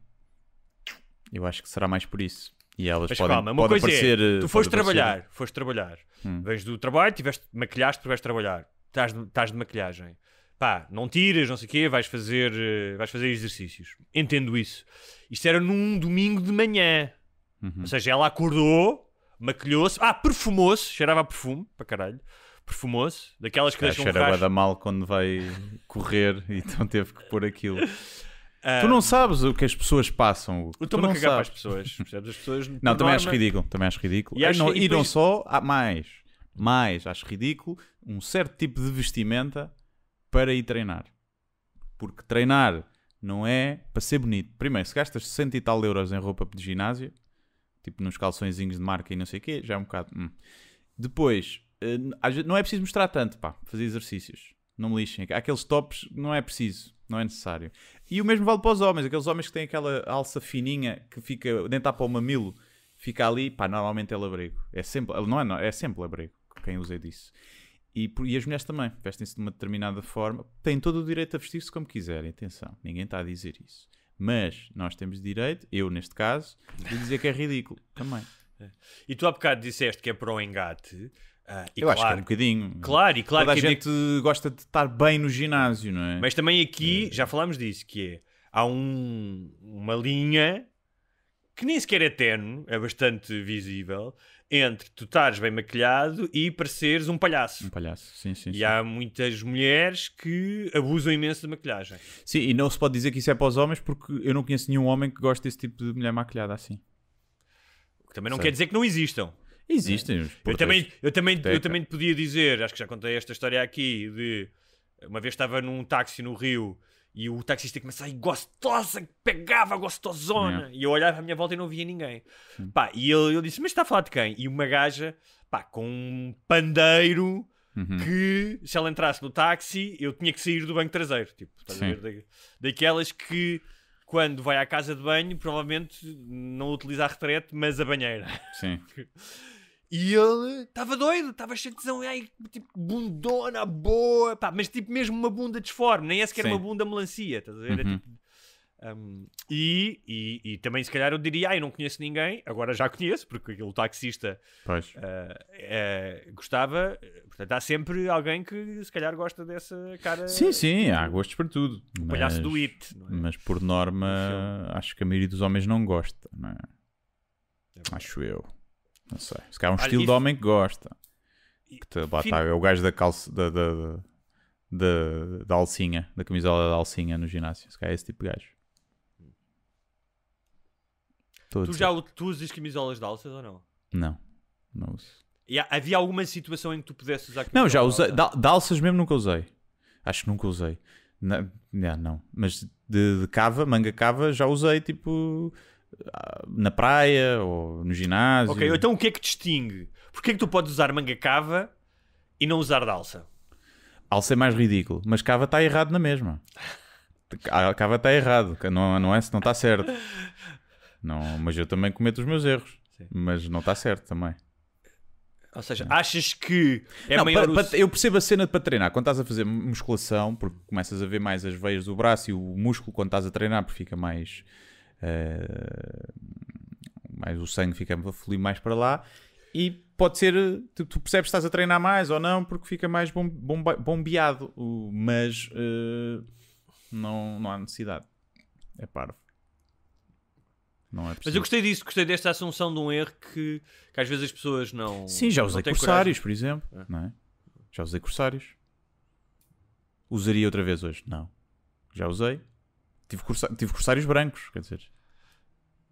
A: Eu acho que será mais por isso. E elas mas podem, calma, uma podem coisa aparecer, é, eh, tu foste trabalhar,
B: foste trabalhar. Hum. Vens do trabalho, tiveste, maquilhaste tu vais trabalhar. Estás de, estás de maquilhagem pá, não tiras, não sei o quê, vais fazer, eh, vais fazer exercícios. Entendo isso. Isto era num domingo de manhã. Uhum. Ou seja, ela acordou, maquilhou-se, ah, perfumou-se, cheirava a perfume, para caralho. Perfumou-se, daquelas que é, deixam
A: mal quando vai correr, [laughs] então teve que pôr aquilo. Ah, tu não sabes o que as pessoas passam. Eu estou-me a cagar para as pessoas. As pessoas [laughs] não, também norma... acho ridículo. Também acho ridículo. E, acho, não, e depois... não só, há mais. Mais, acho ridículo um certo tipo de vestimenta para ir treinar. Porque treinar não é para ser bonito. Primeiro, se gastas 60 e tal euros em roupa de ginásio, tipo nos calçõezinhos de marca e não sei o quê, já é um bocado. Hum. Depois, eh, não é preciso mostrar tanto, pá, fazer exercícios. Não me lixem. Aqueles tops não é preciso, não é necessário. E o mesmo vale para os homens, aqueles homens que têm aquela alça fininha que fica, dentro tapa o mamilo, fica ali, pá, normalmente é labrego. É sempre, não é, não, é sempre labrego quem usa disso. E, e as mulheres também vestem-se de uma determinada forma. Têm todo o direito a vestir-se como quiserem, atenção, ninguém está a dizer isso. Mas nós temos direito, eu neste caso, de dizer que é ridículo também.
B: É. E tu há bocado disseste que é para o engate. Ah, eu claro, acho que é um bocadinho. Claro, e claro Toda que a gente
A: gosta de estar bem no ginásio, não é? Mas também aqui,
B: é. já falámos disso, que é, há um, uma linha que nem sequer é terno, é bastante visível, entre tu estares bem maquilhado e pareceres um palhaço. Um palhaço, sim, sim. E sim. há muitas mulheres que abusam imenso de maquilhagem.
A: Sim, e não se pode dizer que isso é para os homens porque eu não conheço nenhum homem que goste desse tipo de mulher maquilhada assim.
B: O que também não Sei. quer dizer que não existam. Existem. É. Eu também, eu, também, eu também te podia dizer, acho que já contei esta história aqui, de uma vez estava num táxi no Rio e o taxista começa aí, gostosa, pegava gostosona. Yeah. E eu olhava à minha volta e não via ninguém. Hum. Pá, e ele, eu disse, mas está a falar de quem? E uma gaja, pá, com um pandeiro uhum. que, se ela entrasse no táxi, eu tinha que sair do banco traseiro. Tipo, estás a ver? daquelas que, quando vai à casa de banho, provavelmente não utiliza a retrete, mas a banheira. Sim. [laughs] E ele estava doido, estava chatezão, ai, tipo, bundona boa, pá, mas tipo mesmo uma bunda disforme, nem é sequer Sim. uma bunda melancia, estás a ver? É uhum. tipo, um, e, e, e, também se calhar eu diria, ai, não conheço ninguém, agora já conheço, porque aquele taxista uh, uh, gostava, portanto há sempre alguém que se calhar gosta dessa cara. Sim, sim,
A: há gostos para tudo. O mas, palhaço do IT. É? Mas por norma, acho que a maioria dos homens não gosta, não é? É acho eu. Não sei. Se calhar é um estilo de homem que gosta. Que te, lá é o gajo da calça. Da, da, da, da alcinha. Da camisola da alcinha no ginásio. Se calhar é esse tipo de gajo. tu já
B: tu usas camisolas de alças ou não?
A: Não. Não uso.
B: E havia alguma situação em que tu pudesses usar Não, já
A: usei. de alças mesmo nunca usei. Acho que nunca usei. Não, não, mas de, de, cava, manga cava, já usei tipo ah, na praia ou no ginásio. Ok, então
B: o que é que distingue? Porquê é que tu podes usar manga cava e não usar de alça?
A: Alça é mais ridículo, mas cava está errado na mesma. [laughs] Cava está errado, não, não é se não está certo. Não, mas eu também cometo os meus erros, Sim. mas não está certo também.
B: Ou seja, não. achas que é não, maior para,
A: Eu percebo a cena para treinar. Quando estás a fazer musculação, porque começas a ver mais as veias do braço e o músculo quando estás a treinar, porque fica mais eh, mas o sangue fica a fluir mais para lá e pode ser, eh, tu, tu percebes que estás a treinar mais ou não, porque fica mais bom, bom, bombeado, mas uh, não, não há necessidade. É parvo. Não é mas eu
B: gostei disso, gostei desta assunção de um erro que, que às vezes as pessoas não. Sim, já usei corsários, por
A: exemplo. É. Não é? Já usei corsários. Usaria outra vez hoje? Não. Já usei, tive, cursa, tive corsários brancos, quer dizer.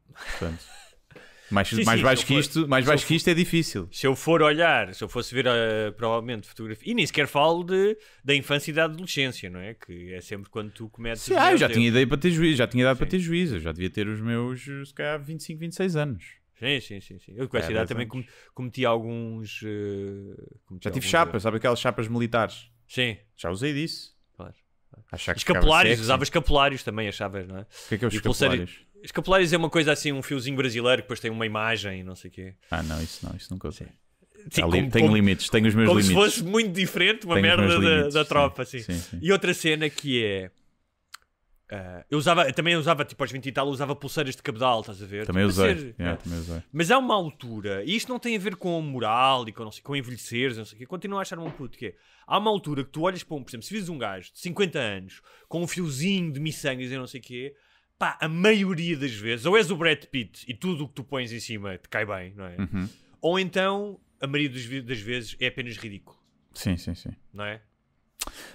A: Portanto, [laughs] mais, sim, mais sim, baixo, que, for, isto, mais baixo for, que isto é difícil. Se
B: eu for olhar, se eu fosse ver uh, provavelmente fotografia, e nem sequer falo de, da infância e da adolescência, não é? Que é sempre quando tu cometes. Sim, ah, eu já tinha ideia
A: para ter juízo, já tinha idade sim. para ter juízo, eu já devia ter os meus, se calhar, 25, 26 anos. Sim, sim, sim, sim. Eu com é, essa é, idade também com, cometi alguns. Uh, cometi já tive chapas, sabe aquelas chapas militares? Sim. Já usei disso escapulários que escapulários, usava
B: escapulários também, achavas, não é? O que é que é os escapulários? Escapulários é uma coisa assim, um fiozinho brasileiro que depois tem uma imagem e não sei o quê.
A: Ah, não, isso não, isso nunca usei. Sim, Ali, como, tenho como, limites, tenho os meus como limites. Como se fosse muito diferente, uma tenho merda da, limites, da tropa, sim, assim. Sim,
B: sim. E outra cena que é Uh, eu usava, também usava, tipo aos 20 e tal, usava pulseiras de cabedal, estás a ver? Também tipo, usei. Ser, yeah, também usei. Mas há uma altura, e isto não tem a ver com moral e com, não sei, com envelheceres, não sei o quê, continuo a achar um puto que é. Há uma altura que tu olhas para um, por exemplo, se vires um gajo de 50 anos com um fiozinho de miçangas e não sei o quê, pá, a maioria das vezes, ou és o Brad Pitt e tudo o que tu pões em cima te cai bem, não é? Uhum. Ou então, a maioria das vezes é apenas ridículo. Sim, sim, sim. Não é?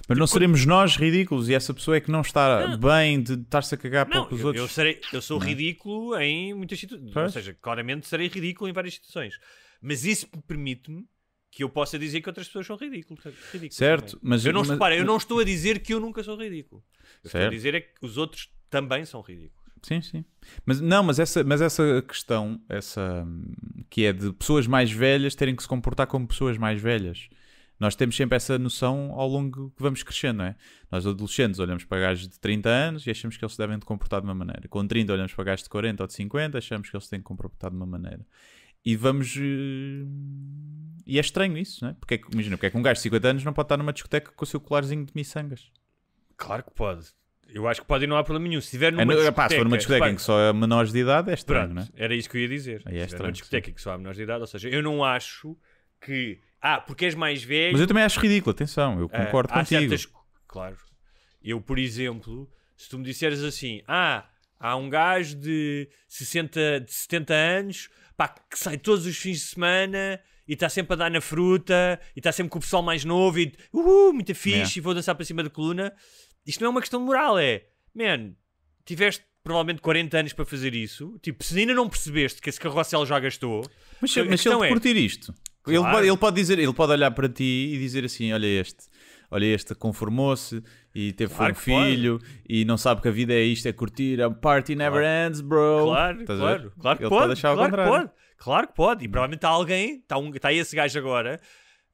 A: Mas não seremos nós ridículos e essa pessoa é que não está não. bem de estar-se a cagar para os outros. Eu,
B: serei, eu sou não. É? ridículo em muitas situações. Ou seja, claramente serei ridículo em várias situações. Mas isso permite-me que eu possa dizer que outras pessoas são ridículas. ridículas certo, também. mas eu não, mas, repara, eu não estou a dizer que eu nunca sou ridículo. Eu certo. estou a dizer é que os outros também são ridículos.
A: Sim, sim. Mas não, mas essa, mas essa questão, essa que é de pessoas mais velhas terem que se comportar como pessoas mais velhas nós temos sempre essa noção ao longo que vamos crescendo, não é? Nós adolescentes olhamos para gajos de 30 anos e achamos que eles devem devem comportar de uma maneira. Com 30 olhamos para gajos de 40 ou de 50, achamos que eles têm que comportar de uma maneira. E vamos... Eh, e é estranho isso, não é? Porque é que, imagina, porque é que um gajo de 50 anos não pode estar numa discoteca com o seu colarzinho de miçangas? Claro que pode. Eu acho que pode e não há problema nenhum. Se tiver é, numa é, discoteca, pá, se for numa discoteca em que só há menores de idade, é estranho, pronto, não é? Era isso que eu ia
B: dizer. É, é estranho, numa discoteca em que só há menores de idade, ou seja, eu não acho que ah, porque és mais velho. Mas eu também acho ridículo, atenção, eu ah, concordo ah, contigo. Certas... Claro. Eu, por exemplo, se tu me disseres assim, ah, há um gajo de 60, de 70 anos, pá, que sai todos os fins de semana e está sempre a dar na fruta e está sempre com o pessoal mais novo e uh, muita fixe é. e vou dançar para cima da coluna. Isto não é uma questão moral, é, man, tiveste provavelmente 40 anos para fazer isso. Tipo, se ainda não percebeste que esse carrossel já gastou, mas, mas se ele é, curtir isto, Claro. Ele, pode,
A: ele, pode dizer, ele pode olhar para ti e dizer assim: olha este, olha este conformou-se e teve claro um filho pode. e não sabe que a vida é isto, é curtir, a é party never ends, bro. Claro, Estás claro, claro que ele pode, pode claro que pode,
B: claro que pode. E provavelmente está alguém, está, um, está esse gajo agora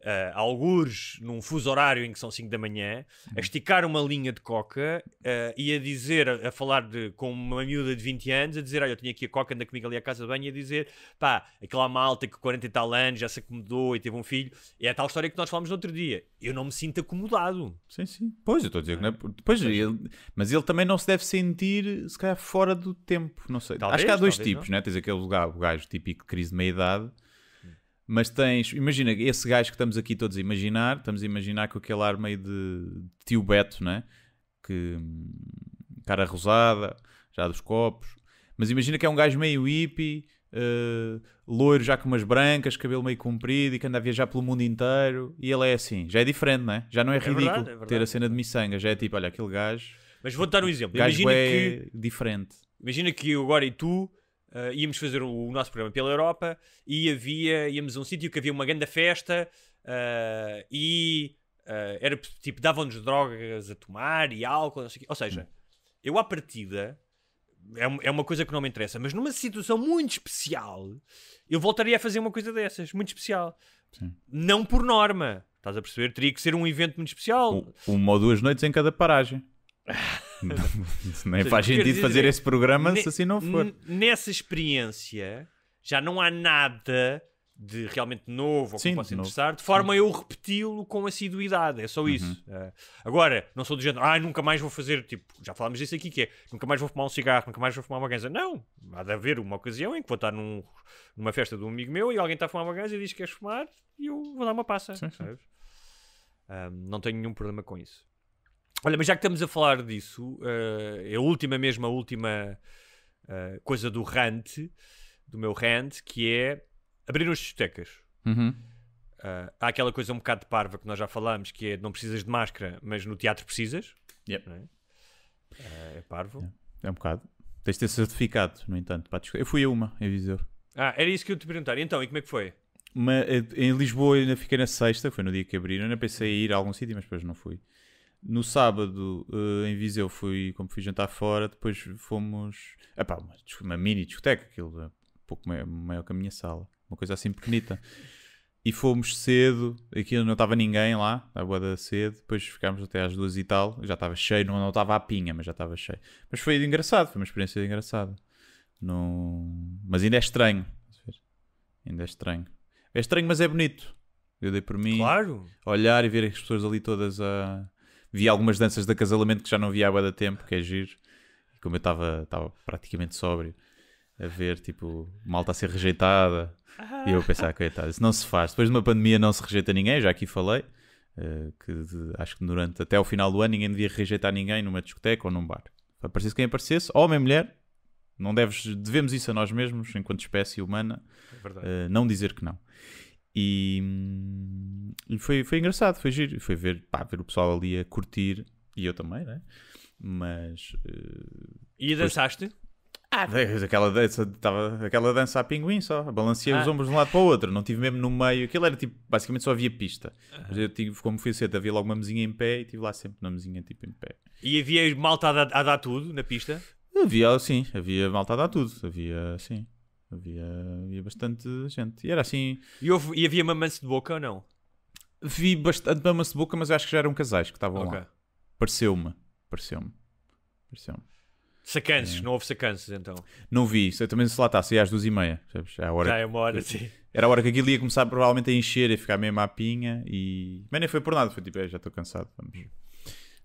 B: uh, algures num fuso horário em que são 5 da manhã, a uhum. esticar uma linha de coca uh, e a dizer, a, falar de, com uma miúda de 20 anos, a dizer: Olha, eu tinha aqui a coca, anda comigo ali à casa de banho, e a dizer: Pá, aquela malta que 40 e tal anos já se acomodou e teve um filho. é a tal história que nós falámos
A: no outro dia. Eu não me sinto acomodado. Sim, sim. Pois, eu estou a dizer que não é. Pois, ele, mas ele também não se deve sentir, se calhar, fora do tempo. Não sei. Talvez, Acho que há dois tipos, não? né? Tens aquele gajo típico de crise de meia idade mas tens, imagina, esse gajo que estamos aqui todos a imaginar, estamos a imaginar com aquele ar meio de tio Beto, né? Que hum, cara rosada, já dos copos. Mas imagina que é um gajo meio hippie, uh, loiro já com umas brancas, cabelo meio comprido e que anda a viajar pelo mundo inteiro. E ele é assim, já é diferente, né? Já não é, é ridículo verdade, é verdade. ter a é cena de miçanga, já é tipo, olha, aquele gajo. Mas vou-te dar um exemplo. Gajo imagina é que. diferente.
B: Imagina que eu agora e tu Uh, íamos fazer o, nosso programa pela Europa e havia, íamos a um sítio que havia uma grande festa uh, e uh, era tipo, davam-nos drogas a tomar e álcool, ou seja, eu à partida é, é uma coisa que não me interessa, mas numa situação muito especial eu voltaria a fazer uma coisa dessas, muito especial, Sim. não por norma, estás a perceber? Teria que ser um evento muito especial,
A: uma ou duas noites em cada paragem. [laughs] Não, nem faz sentido fazer é, esse programa se assim não for.
B: Nessa experiência, já não há nada de realmente novo ou que possa interessar, de forma a eu repeti-lo com assiduidade, é só uhum. isso. É. agora, não sou do género, ah, nunca mais vou fazer, tipo, já falámos disso aqui, que é, nunca mais vou fumar um cigarro, nunca mais vou fumar uma ganza. Não, há de haver uma ocasião em que vou estar numa festa de um amigo meu e alguém está a fumar uma ganza e diz que queres fumar e eu vou dar uma passa, não tenho nenhum problema com isso. Olha, mas já que estamos a falar disso, uh, a última mesmo, a última uh, coisa do rant, do meu rant, que é abrir as discotecas. Uhum. Uh, há aquela coisa um bocado de parva que nós já falámos, que é não precisas de máscara, mas no teatro precisas. Yep. É? é? parvo.
A: É. é um bocado. Tens de ter certificado, no entanto, para Eu fui a uma, em Viseu.
B: Ah, era isso que eu te perguntar. Então, e como é que foi?
A: Uma, em Lisboa eu ainda fiquei na sexta, foi no dia que abriram, ainda pensei em ir a algum sítio, mas depois não fui. No sábado uh, em Viseu fui, como fui jantar fora, depois fomos. Epá, uma, uma mini discoteca, aquilo um é pouco maior, maior que a minha sala, uma coisa assim pequenita. E fomos cedo, aquilo não estava ninguém lá, estava boa cedo, depois ficámos até às duas e tal, já estava cheio, não, não estava a pinha, mas já estava cheio. Mas foi engraçado, foi uma experiência engraçada. Não... Mas ainda é estranho. Ainda é estranho. É estranho, mas é bonito. Eu dei por mim claro. olhar e ver as pessoas ali todas a vi algumas danças de acasalamento que já não via há da tempo, que é giro. E como eu estava praticamente sóbrio, a ver, tipo, malta a ser rejeitada. E eu a pensar, coitado, isso não se faz. Depois de uma pandemia não se rejeita ninguém, já aqui falei. Uh, que de, acho que durante até o final do ano ninguém devia rejeitar ninguém numa discoteca ou num bar. Aparecesse quem aparecesse, homem, mulher, não deves, devemos isso a nós mesmos, enquanto espécie humana, é uh, não dizer que não. E, e foi, foi engraçado, foi giro. Foi ver, pá, ver o pessoal ali a curtir e eu também, né? Mas. Uh, e dançaste? Ah, aquela dança, tava, aquela dança a pinguim só, balanceei ah. os ombros de um lado para o outro, não tive mesmo no meio, aquilo era tipo, basicamente só havia pista. Mas eu tive, como fui cedo, havia logo uma mesinha em pé e estive lá sempre na mesinha tipo em pé.
B: E havia malta a, dar, a dar tudo na pista?
A: Havia, sim, havia malta a dar tudo, havia, sim. Havia, havia bastante gente. E era assim. E, houve, e havia mamãe de boca ou não? Vi bastante mamãe de boca, mas acho que já eram casais que estavam okay. lá. Pareceu-me. Pareceu-me. Pareceu-me.
B: é. não houve sacances então?
A: Não vi, eu também se lá está, saí às duas e meia, sabes? Já, é hora já é uma hora, que... sim. Era a hora que aquilo ia começar provavelmente a encher, e ficar meio mapinha. pinha e... Mas nem foi por nada, foi tipo, é, já estou cansado, vamos...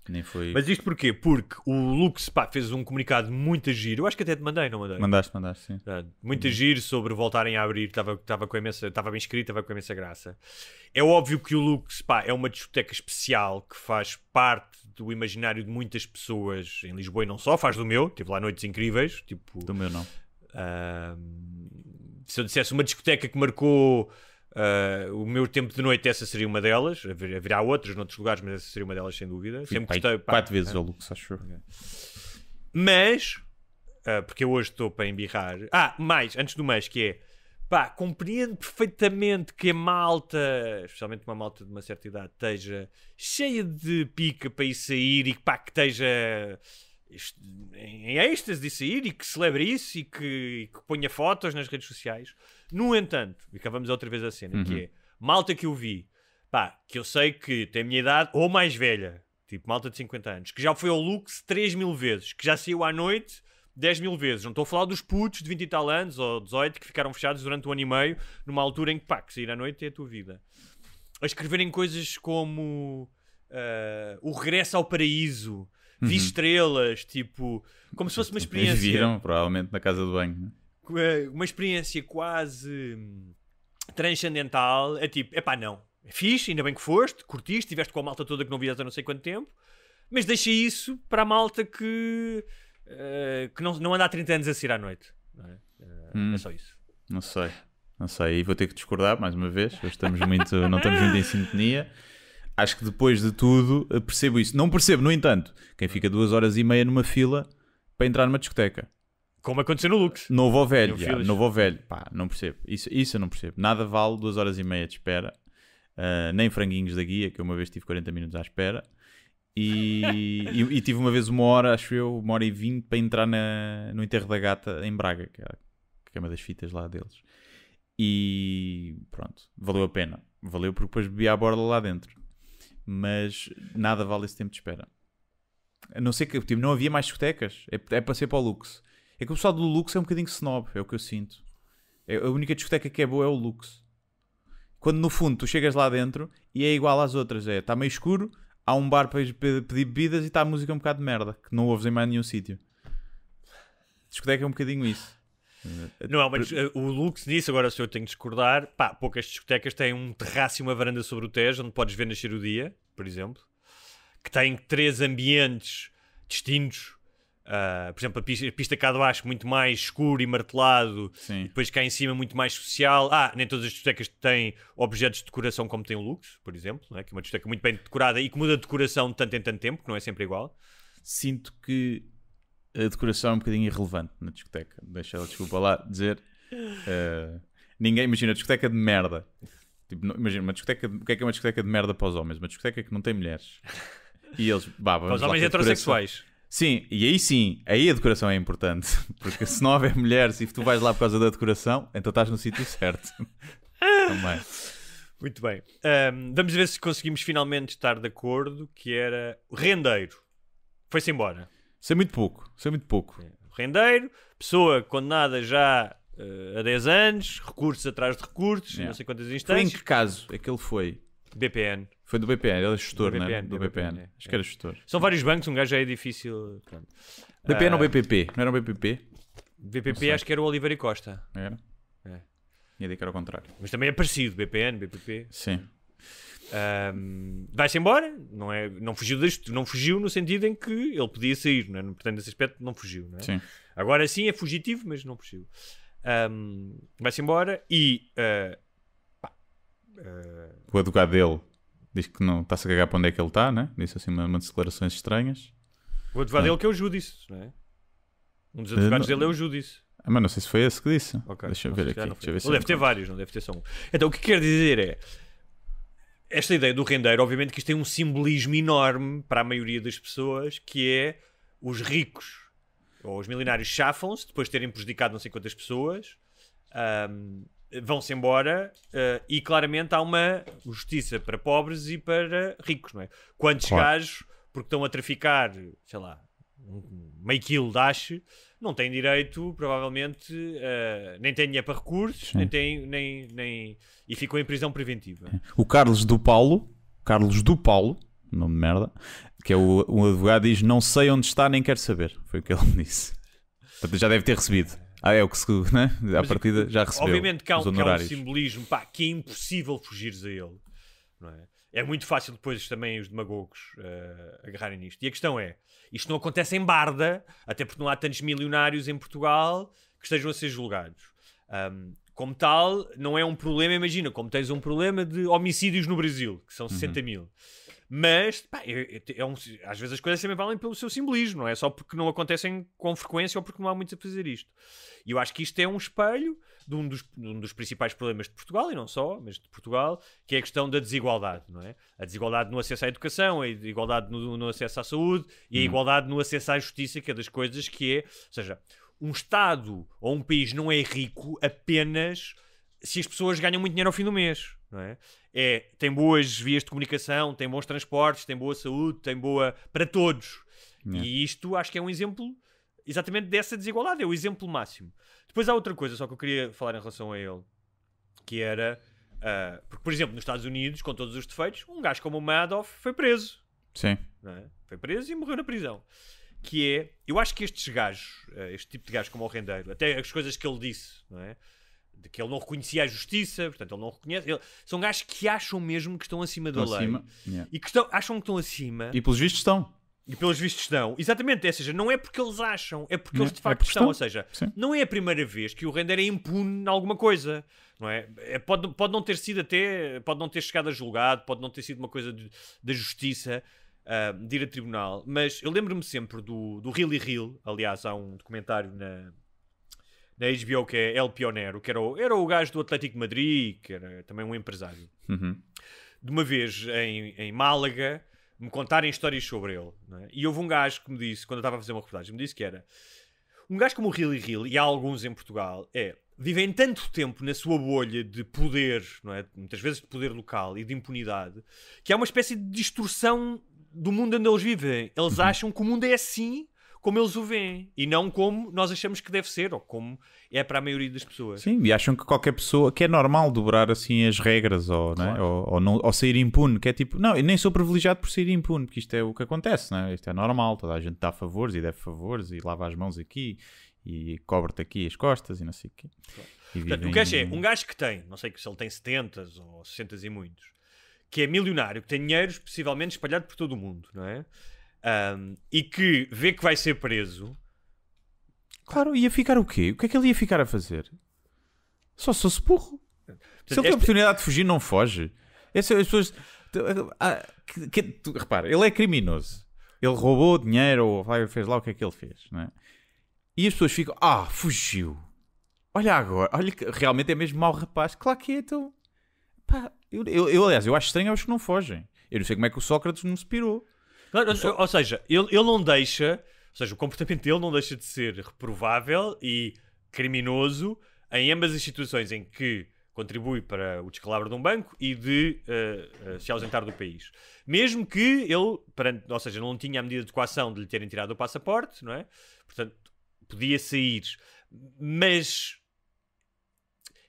A: Nem foi. Mas isto
B: porquê? Porque o Lux pá, fez um comunicado muito giro. Eu acho que até te mandei, não mandei? Mandaste, mandaste, sim. muito uhum. giro sobre voltarem a abrir. Estava com Estava bem escrito, estava com imensa graça. É óbvio que o Lux pá, é uma discoteca especial que faz parte do imaginário de muitas pessoas em Lisboa e não só. Faz do meu. Tive lá noites incríveis. Tipo, do meu, não. se eu dissesse uma discoteca que marcou Uh, o meu tempo de noite, essa seria uma delas. Haverá outras noutros lugares, mas essa seria uma delas, sem dúvida. Fui Sempre gostei. Pá, quatro vezes ah. ao luxo, acho. Mas, uh, porque eu hoje estou para embirrar. Ah, mais, antes do mais, que é pá, compreendo perfeitamente que a malta, especialmente uma malta de uma certa idade, esteja cheia de pica para ir sair e pá, que esteja em êxtase de sair e que celebre isso e que, e que ponha fotos nas redes sociais. No entanto, e acabamos outra vez a cena, uhum. que é malta que eu vi, pá, que eu sei que tem a minha idade ou mais velha, tipo malta de 50 anos, que já foi ao Lux 3 mil vezes, que já saiu à noite 10 mil vezes. Não estou a falar dos putos de 20 e tal anos ou 18 que ficaram fechados durante um ano e meio, numa altura em que, pá, que sair à noite é a tua vida. A escreverem coisas como uh, o regresso ao paraíso Uhum. vi estrelas, tipo, como se fosse uma experiência. Eles viram,
A: provavelmente, na casa do banho.
B: É? Eh, uma experiência quase hum, transcendental. É tipo, é pá, não. É fixe, ainda bem que foste, curtiste, estiveste com a malta toda que não vias há não sei quanto tempo, mas deixa isso para a malta que, uh, que não, não anda há 30 anos a sair à noite. É? Uh, hum, é só isso.
A: Não sei, não sei. E vou ter que discordar mais uma vez, hoje estamos muito, não estamos muito em sintonia acho que depois de tudo eh, percebo isso. Não percebo, no entanto, quem fica duas horas e meia numa fila para entrar numa discoteca. Como aconteceu no Lux. Novo ou velho, já, novo ou velho. Pá, não percebo. Isso, isso eu não percebo. Nada vale duas horas e meia de espera. Uh, nem franguinhos da guia, que eu uma vez tive 40 minutos à espera. E, e, e, tive uma vez uma hora, acho eu, uma hora e vinte para entrar na, no enterro da gata em Braga, que é, é uma das fitas lá deles. E pronto, valeu a pena. Valeu porque depois bebi à borda lá dentro mas nada vale esse tempo de espera. A não ser que tipo, não havia mais discotecas, é, é para ser para o Lux. É que o pessoal do Lux é um bocadinho snob, é o que eu sinto. É, a única discoteca que é boa é o Lux. Quando no fundo tu chegas lá dentro e é igual às outras, é está meio escuro, há um bar para pedir bebidas e está a música um bocado de merda, que não ouves em mais nenhum sítio. Discoteca é um bocadinho isso. Não, mas eh, o Lux
B: nisso, agora se eu tenho de discordar, pá, poucas discotecas têm um terraço e uma varanda sobre o Tejo, onde podes ver nascer o dia, por exemplo, que têm três ambientes distintos. Uh, por exemplo, a pista, a pista cá de baixo muito mais escuro e martelado, e depois cá em cima muito mais social. Ah, nem todas as discotecas têm objetos de decoração como tem o Lux, por exemplo, né? que é uma discoteca muito bem decorada e que muda de decoração de tanto em tanto tempo, que não é sempre igual.
A: Sinto que a decoração é um bocadinho irrelevante na discoteca. Deixa, ela desculpa lá dizer. Uh, ninguém imagina discoteca de merda. Tipo, não, imagina, uma discoteca. De, o que é que é uma discoteca de merda para os homens? Uma discoteca que não tem mulheres. E eles. Bah, para os homens heterossexuais. Sim, e aí sim, aí a decoração é importante. [laughs] Porque se não houver mulheres e tu vais lá por causa da decoração, então estás no sítio certo. Também.
B: Muito bem. Um, vamos ver se conseguimos finalmente estar de acordo que era rendeiro. Foi-se embora.
A: Isso é muito pouco. Isso é muito pouco. É.
B: Rendeiro, pessoa condenada já uh, a 10 anos, recursos atrás de recursos, não sei quantas instâncias. Foi em
A: que caso é que ele foi? BPN. Foi do BPN, ele é gestor, do né? BPN, do BPN. BPN. É. Acho que era gestor.
B: São vários bancos, um gajo já é difícil. Pronto.
A: BPN uh, ou BPP? Não era o BPP?
B: BPP acho que era o Oliveira e Costa. Era? É. Ia
A: dizer que era o contrário.
B: Mas também é parecido, BPN, BPP. Sim. Um, Vai-se embora, não, é, não fugiu disto, não fugiu no sentido em que ele podia sair, não é? portanto, nesse aspecto não fugiu. Não é? sim. Agora sim é fugitivo, mas não fugiu. Um, Vai-se embora e uh, pá, uh,
A: o advogado dele diz que não está-se a cagar para onde é que ele está, né? disse assim umas uma declarações estranhas.
B: O advogado ah. dele que é o Judice, não é? Um dos advogados uh, dele é o Judice.
A: mas não sei se foi esse que disse. Okay. Deixa eu ver aqui. Deixa ver ele é deve ter vários,
B: não deve ter só um. Então o que quer dizer é esta ideia do rendeiro, obviamente que isto tem um simbolismo enorme para a maioria das pessoas, que é os ricos ou os milionários chafam-se depois de terem prejudicado não sei quantas pessoas, um, vão-se embora uh, e claramente há uma justiça para pobres e para ricos, não é? Quantos claro. gajos, porque estão a traficar, sei lá, meio quilo de hache, não tem direito, provavelmente, uh, nem tem dinheiro para recursos, Sim. nem tem, nem, nem, e ficou em prisão preventiva.
A: O Carlos do Paulo, Carlos do Paulo, nome de merda, que é o, o advogado, diz: Não sei onde está, nem quero saber. Foi o que ele [laughs] disse. Portanto, já deve ter recebido. Ah, é o que se. Né? À partida já recebeu. Obviamente que há, um, que há um
B: simbolismo pá, que é impossível fugires a ele. Não é? é muito fácil depois também os demagogos uh, agarrarem nisto. E a questão é: isto não acontece em Barda, até porque não há tantos milionários em Portugal que estejam a ser julgados. Um, como tal, não é um problema, imagina, como tens um problema de homicídios no Brasil, que são 60 uhum. mil. Mas, pá, é, é, é um, às vezes as coisas também valem pelo seu simbolismo, não é só porque não acontecem com frequência ou porque não há muito a fazer isto. E eu acho que isto é um espelho de um, dos, de um dos principais problemas de Portugal, e não só, mas de Portugal, que é a questão da desigualdade, não é? A desigualdade no acesso à educação, a igualdade no, no acesso à saúde e a hum. igualdade no acesso à justiça, que é das coisas que é. Ou seja, um Estado ou um país não é rico apenas se as pessoas ganham muito dinheiro ao fim do mês, não é? é tem boas vias de comunicação, tem bons transportes, tem boa saúde, tem boa. para todos. É. E isto acho que é um exemplo exatamente dessa desigualdade, é o exemplo máximo. Depois há outra coisa só que eu queria falar em relação a ele, que era, uh, porque, por exemplo, nos Estados Unidos, com todos os defeitos, um gajo como o Madoff foi preso. Sim. É? Foi preso e morreu na prisão. Que é, eu acho que estes gajos, uh, este tipo de gajo como o Rendeiro, até as coisas que ele disse, não é? de que ele não reconhecia a justiça, portanto, ele não reconhece. Ele... são gajos que acham mesmo que estão acima estão da lei acima. Yeah. e que estão, acham que estão acima. E
A: pelos vistos estão.
B: E pelos vistos não. Exatamente, é, ou seja, não é porque eles acham, é porque não, eles é de facto é estão. Ou seja, Sim. não é a primeira vez que o render é impune em alguma coisa. Não é? é? pode, pode não ter sido até, pode não ter chegado a julgado, pode não ter sido uma coisa da justiça uh, de ir a tribunal. Mas eu lembro-me sempre do, do Real e Real, aliás, há um documentário na, na HBO que é El Pionero, que era o, era o gajo do Atlético de Madrid, que era também um empresário. Uhum. De uma vez em, em Málaga me contarem histórias sobre ele. É? E houve um gajo que me disse, quando eu estava a fazer uma reportagem, me disse que era um gajo como o Hilly Hill, e há alguns em Portugal, é vivem tanto tempo na sua bolha de poder, não é? muitas vezes de poder local e de impunidade, que há uma espécie de distorção do mundo onde eles vivem. Eles uhum. acham que o mundo é assim como eles o veem e não como nós achamos que deve ser ou como é para a maioria das pessoas. Sim, e
A: acham que qualquer pessoa, que é normal dobrar assim as regras ou, né, claro. né? ou, ou, não, ou sair impune, que é tipo, não, eu nem sou privilegiado por sair impune, porque isto é o que acontece, né? isto é normal, toda a gente dá favores e deve favores e lava as mãos aqui e cobre-te aqui as costas e não sei o quê. Claro. Portanto, o que
B: é, um gajo que tem, não sei se ele tem 70 ou 60 e muitos, que é milionário, que tem dinheiro possivelmente espalhado por todo o mundo, não é? um, e que vê que vai ser preso.
A: Claro, ia ficar o quê? O que é que ele ia ficar a fazer? Só se fosse burro. se ele tem a oportunidade de fugir, não foge. as pessoas. Ah, repara, ele é criminoso. Ele roubou dinheiro ou fez lá o que é que ele fez, não é? E as pessoas ficam, ah, fugiu. Olha agora, olha que realmente é mesmo mau rapaz. Claro que é, então. Pá, eu, eu, eu aliás, eu acho estranho aos que não fogem. Eu não sei como é que o Sócrates não se pirou. Ou, então, ou seja, ele, ele não deixa, ou seja, o comportamento
B: dele não deixa de ser reprovável e criminoso em ambas as situações em que contribui para o descalabro de um banco e de uh, uh, se ausentar do país. Mesmo que ele, perante, ou seja, não tinha a medida de coação de lhe terem tirado o passaporte, não é? Portanto, podia sair, mas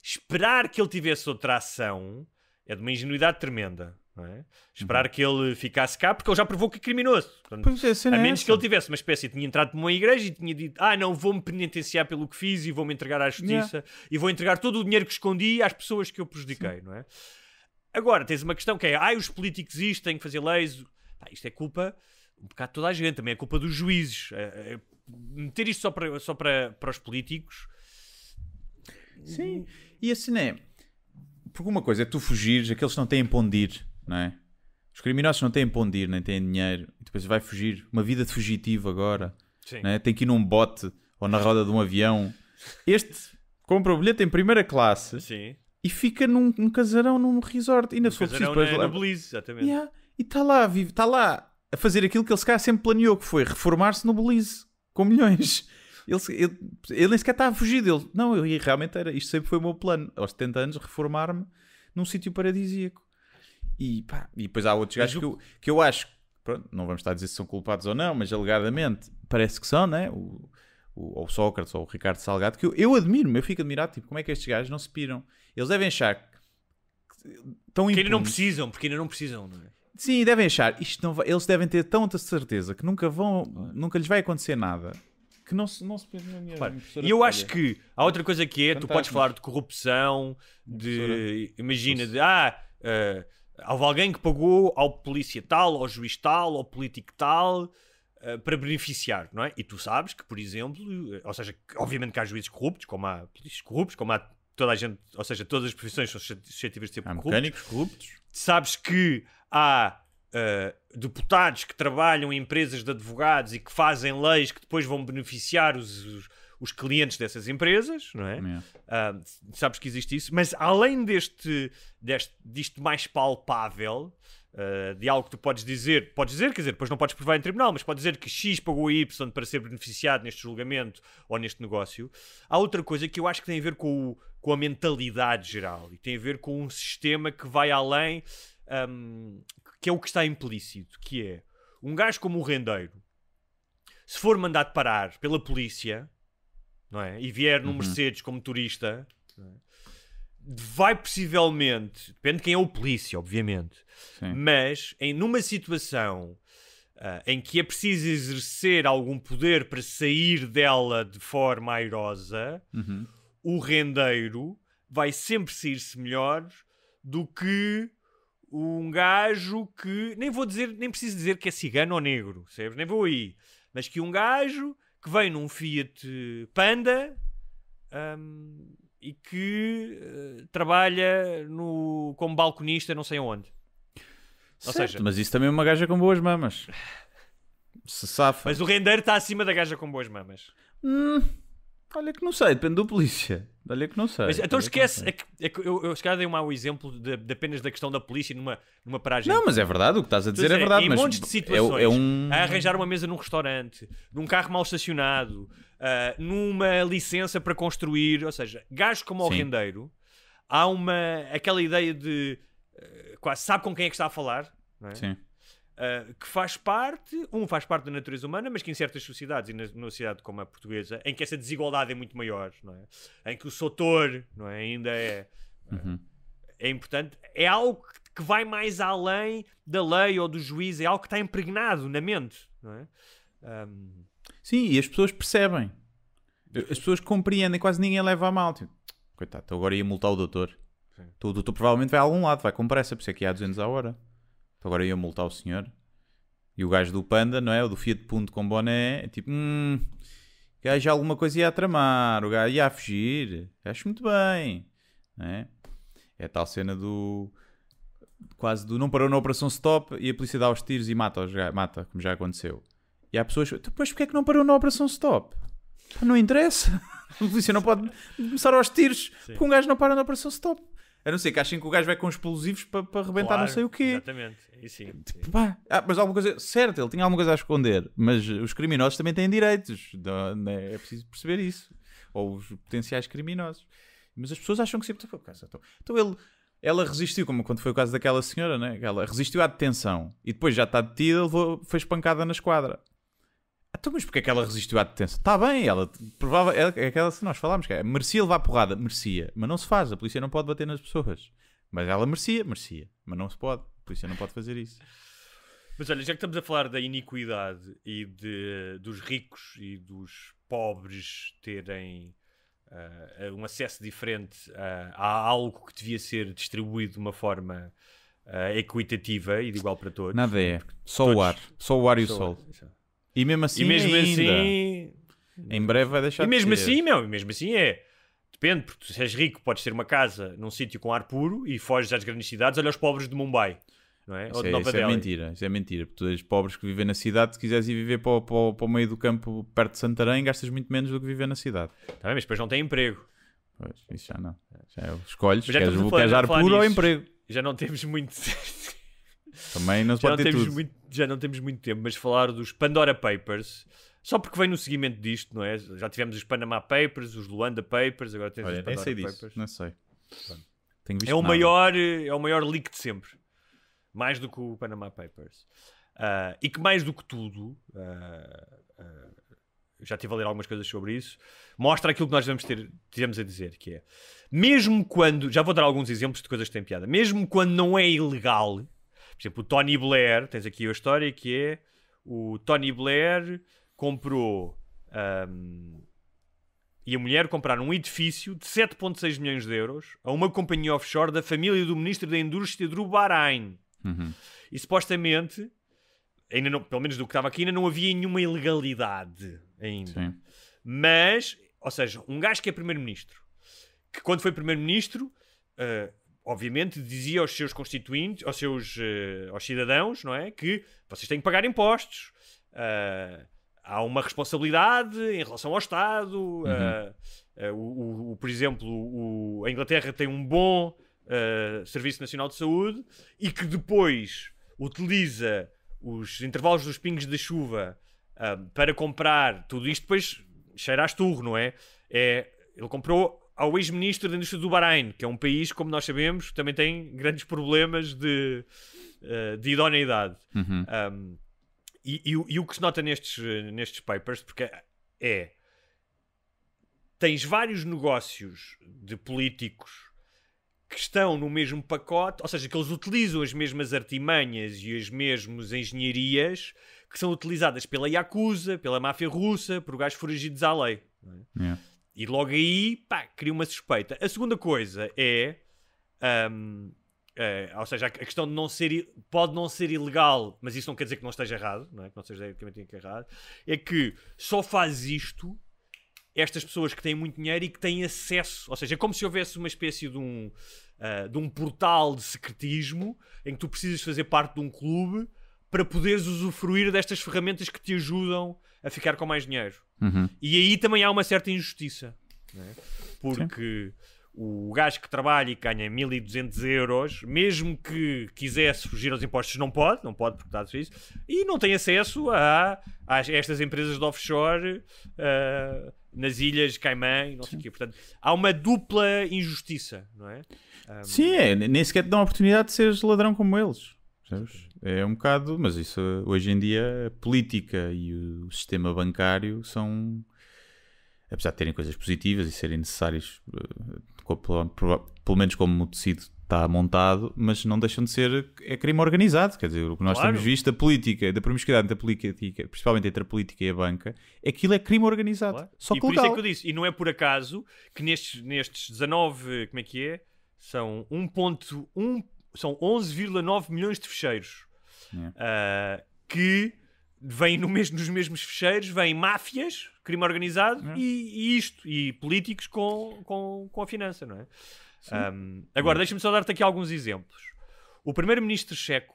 B: esperar que ele tivesse outra ação é de uma ingenuidade tremenda. É? Esperar uhum. que ele ficasse cá, porque ele já provou que é criminoso. Portanto, é, a é menos essa. que ele tivesse uma espécie, tinha entrado numa igreja e tinha dito: Ah, não, vou-me penitenciar pelo que fiz e vou-me entregar à justiça yeah. e vou entregar todo o dinheiro que escondi às pessoas que eu prejudiquei, não é? Agora, tens uma questão que é: ah, os políticos isto, têm que fazer leis. Pá, isto é culpa um bocado de toda a gente, também é culpa dos juízes. É, meter isto só para, só para, para os políticos.
A: Sim, e assim é. Porque uma coisa é tu fugires, aqueles que não têm para onde ir não é? Os criminosos não têm para onde ir, nem têm dinheiro. E depois vai fugir. Uma vida de fugitivo agora. Sim. É? Tem que ir num bote ou na roda de um avião. Este compra o bilhete em primeira classe Sim. e fica num, num casarão, num resort. E na um sua preciso depois lá. Belize, exatamente. Yeah. E está lá, vive, está lá a fazer aquilo que ele se calhar sempre planeou, que foi reformar-se no Belize com milhões. Ele, ele, ele nem sequer estava tá fugido. Ele, não, eu realmente era. Isto sempre foi o meu plano. Aos 70 anos, reformar-me num sítio paradisíaco. E, pá, e depois há outros gajos que, eu, que eu acho, pronto, não vamos estar a dizer se são culpados ou não, mas alegadamente parece que são, né? O, o, ou o Sócrates ou o Ricardo Salgado, que eu, eu admiro-me, eu fico admirado, tipo, como é que estes gajos não se piram? Eles devem achar que tão Que ainda não precisam, porque ainda não precisam, não é? Sim, devem achar, isto não vai, eles devem ter tanta certeza que nunca vão, nunca lhes vai acontecer nada. Que não se, não se pensa na claro. E eu acho que
B: há outra coisa que é, Fantástico. tu podes falar de corrupção, de, imagina, de, ah, uh, Houve alguém que pagou ao polícia tal, ao juiz tal, ao político tal uh, para beneficiar, não é? E tu sabes que, por exemplo, eh, ou seja, que, obviamente que há juízes corruptos, como há polícias corruptos, como há toda a gente, ou seja, todas as profissões são suscetíveis de ser corruptos. mecânicos corruptos. Sabes que há uh, deputados que trabalham em empresas de advogados e que fazem leis que depois vão beneficiar os, os os clientes dessas empresas, não é? Yeah. Uh, sabes que existe isso, mas além deste, deste disto mais palpável, uh, de algo que tu podes dizer, podes dizer, quer dizer, depois não podes provar em tribunal, mas podes dizer que X pagou Y para ser beneficiado neste julgamento ou neste negócio, há outra coisa que eu acho que tem a ver com, o, com a mentalidade geral e tem a ver com um sistema que vai além, um, que é o que está implícito, que é um gajo como o rendeiro, se for mandado parar pela polícia, não é? E vier no uhum. Mercedes como turista, é? vai possivelmente, depende de quem é o polícia, obviamente, Sim. mas em numa situação uh, em que é preciso exercer algum poder para sair dela de forma airosa, uhum. o rendeiro vai sempre sair-se melhor do que um gajo que nem vou dizer, nem preciso dizer que é cigano ou negro, sabes? Nem vou aí, mas que um gajo que vem num Fiat Panda um, e que uh, trabalha no, como balconista não sei onde. Certo, Ou seja, mas
A: isso também é uma gaja com boas mamas. Se safa. Mas o
B: render está acima da gaja com boas mamas.
A: Hum. Olha que não sei, depende do polícia. Olha que não sei. Mas, então esquece, é que,
B: é que eu, eu se calhar dei um mau exemplo de, de apenas da questão da polícia numa, numa paragem. Não, mas é
A: verdade, o que estás a dizer então, é, é verdade. Em mas montes de é situações, é, é, um... a arranjar
B: uma mesa num restaurante, num carro mal estacionado, uh, numa licença para construir, ou seja, gajo como o rendeiro, há uma, aquela ideia de uh, quase sabe com quem é que está a falar, não é? Sim. Eh, que faz parte, um faz parte da natureza humana, mas que em certas sociedades, e na, numa sociedade como a portuguesa, em que essa desigualdade é muito maior, não é? em que o sotor não é? ainda é, uhum. é, é importante, é algo que vai mais além da lei
A: ou do juiz, é algo que está impregnado na mente. Não é? Um... Sim, e as pessoas percebem, as pessoas compreendem, quase ninguém leva a mal. Tipo, coitado, agora ia multar o doutor. Sim. O doutor provavelmente vai a algum lado, vai com pressa, por isso é que há 200 a hora. Então agora ia multar o senhor. E o gajo do Panda, não é? O do Fiat Punto com boné, é tipo, hum, gajo alguma coisa ia a tramar, o gajo ia a fugir. Acho muito bem, é? É tal cena do. Quase do. Não parou na operação stop e a polícia dá os tiros e mata, os, mata como já aconteceu. E há pessoas. Depois então, porquê é que não parou na operação stop? Não interessa. A [laughs] polícia não pode começar aos tiros Sim. porque um gajo não para na operação stop. A não ser que achem que o gajo vai com explosivos para, para rebentar claro, não sei o quê. Exatamente. E sim, tipo, sim. Ah, mas alguma coisa. Certo, ele tinha alguma coisa a esconder, mas os criminosos também têm direitos. Não, né, é preciso perceber isso. Ou os potenciais criminosos. Mas as pessoas acham que sempre. Então, então ele. Ela resistiu, como quando foi o caso daquela senhora, né? Ela resistiu à detenção e depois já está detida, levou, foi espancada na esquadra. Então, mas porque é que ela resistiu à detenção? Está bem, ela provava. É, é aquela se nós falámos, que é, merecia levar porrada, merecia, mas não se faz, a polícia não pode bater nas pessoas. Mas ela merecia, merecia, mas não se pode, a polícia não pode fazer isso.
B: Mas olha, já que estamos a falar da iniquidade e de, dos ricos e dos pobres terem uh, um acesso diferente a, eh, a, algo que devia ser distribuído de uma forma uh, equitativa e de igual para todos. Nada é,
A: só todos, o ar, só o ar e o sol. Ar, e mesmo assim, e mesmo ainda. assim em breve vai deixar E mesmo assim,
B: meu, e mesmo assim é. Depende, porque se és rico, podes ter uma casa num sítio com ar puro e foges às grandes cidades, olha os pobres de Mumbai. Não é? Isso, Ou de é, isso é, é mentira,
A: isso é mentira. Porque tu és pobres que vivem na cidade, se quiseres ir viver para, para, para o meio do campo perto de Santarém, gastas muito menos do que viver na cidade. Tá bem, mas depois não tem emprego. Pois, isso já não. Já é, escolhes, queres, queres ar puro nisso. ou emprego. Já não
B: temos muito. [laughs]
A: Também não se já pode não temos tudo.
B: Muito, Já não temos muito tempo, mas falar dos Pandora Papers, só porque vem no seguimento disto, não é? Já tivemos os Panama Papers, os Luanda Papers, agora temos Olha, os Pandora nem sei Papers. Disso, não
A: sei. é, o maior,
B: eh, é o maior leak de sempre. Mais do que o Panama Papers. Uh, e que mais do que tudo, uh, uh, já estive a ler algumas coisas sobre isso, mostra aquilo que nós vamos ter, tivemos a dizer, que é, mesmo quando, já vou dar alguns exemplos de coisas que têm piada, mesmo quando não é ilegal, por exemplo, o Tony Blair, tens aqui a história que é o Tony Blair comprou um, e a mulher compraram um edifício de 7,6 milhões de euros a uma companhia offshore da família do ministro da Indústria do Bahrein. Uhum. E supostamente, ainda não, pelo menos do que estava aqui, ainda não havia nenhuma ilegalidade ainda. Sim. Mas, ou seja, um gajo que é primeiro-ministro, que quando foi primeiro-ministro. Uh, obviamente, dizia aos seus constituintes, aos seus uh, aos cidadãos, não é? Que vocês têm que pagar impostos. Uh, há uma responsabilidade em relação ao Estado. Uhum. Uh, o, o, por exemplo, o, a Inglaterra tem um bom Serviço Nacional de Saúde e que depois utiliza os intervalos dos pingos da chuva para comprar tudo isto, depois cheira a esturro, não é? é ele comprou ao ex-ministro da indústria do Bahrein, que é um país, como nós sabemos, que também tem grandes problemas de, eh, de idoneidade. Uhum. Um, e, e, e, o que se nota nestes, nestes papers, porque é tens vários negócios de políticos que estão no mesmo pacote, ou seja, que eles utilizam as mesmas artimanhas e as mesmas engenharias que são utilizadas pela Yakuza, pela máfia russa, por gajos foragidos à lei. É? Yeah. E logo aí, pá, cria uma suspeita. A segunda coisa é. Um, eh, ou seja, a questão de não ser. Pode não ser ilegal, mas isso não quer dizer que não esteja errado, não é? Que não esteja eticamente é errado. É que só faz isto estas pessoas que têm muito dinheiro e que têm acesso. Ou seja, é como se houvesse uma espécie de um. Uh, de um portal de secretismo em que tu precisas fazer parte de um clube para poderes usufruir destas ferramentas que te ajudam a ficar com mais dinheiro. Uhum. E aí também há uma certa injustiça, é? porque Sim. o gajo que trabalha e ganha 1200 euros, mesmo que quisesse fugir aos impostos, não pode, não pode porque está a e não tem acesso a, a estas empresas de offshore. Uh, nas ilhas Caimã e não sei o quê. Portanto, há uma dupla injustiça, não é? Um... Sim, é.
A: nem sequer te dão a oportunidade de seres ladrão como eles. Sabes? É um bocado, mas isso hoje em dia a política e o sistema bancário são, apesar de terem coisas positivas e serem necessários, eh, pelo menos como o tecido está montado, mas não deixam de ser é crime organizado. Quer dizer, o que nós claro. temos visto da política, da promiscuidade da política, principalmente entre a política e a banca, é aquilo é crime organizado. Claro. Só e que e por isso é que eu
B: disse, e não é por acaso que nestes, nestes 19, como é que é? São 1.1 são 11,9 milhões de fecheiros yeah. É. uh, que vêm no mesmo, nos mesmos fecheiros, vêm máfias, crime organizado yeah. É. e, e, isto, e políticos com, com, com a finança, não é? Um, agora, yeah. deixa-me só dar-te aqui alguns exemplos. O primeiro-ministro checo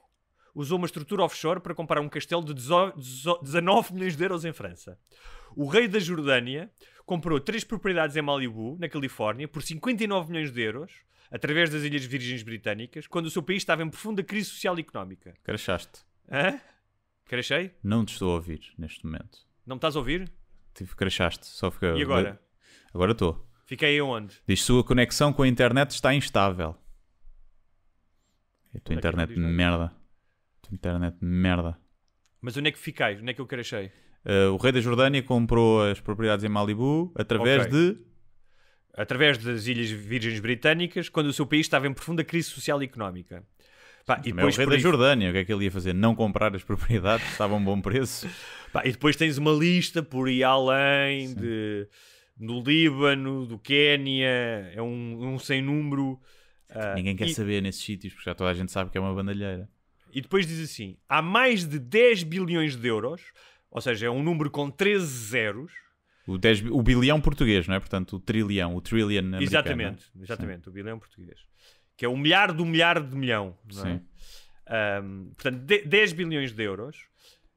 B: usou uma estrutura offshore para comprar um castelo de 19 milhões de euros em França. O rei da Jordânia comprou três propriedades em Malibu, na Califórnia, por 59 milhões de euros através das Ilhas Virgens Britânicas, quando o seu país estava em profunda crise social e económica. Crachaste. Hã? Crachei?
A: Não te estou a ouvir neste momento.
B: Não me estás a ouvir?
A: Tive crachaste, só fica. E agora? Agora estou. Fiquei aonde? Diz sua conexão com a internet está instável. E a tua é internet de merda. A tua internet de merda.
B: Mas onde é que ficais? Onde é que eu crachei?
A: Uh, o rei da Jordânia comprou as propriedades em Malibu através okay.
B: de através das Ilhas Virgens Britânicas, quando o seu país estava em profunda crise social e económica. Pá, e depois, é o rei da
A: Jordânia, o que é que ele ia fazer? Não comprar as propriedades, estava a um bom preço. [laughs] Pá, e depois tens uma lista por ir além,
B: de, do Líbano, do Quénia, é um, um sem número. É ninguém quer ah, e...
A: saber nesses sítios, porque já toda a gente sabe que é uma bandalheira.
B: E depois diz assim: há mais de 10 bilhões de euros, ou seja, é um número com 13 zeros,
A: o, 10, o bilhão português, não é? Portanto, o trilhão, o trillion americano. Exatamente, é? exatamente,
B: o bilhão português. Que é o milhar do milhar de milhão, não é? Sim. Um, portanto, 10 bilhões de euros,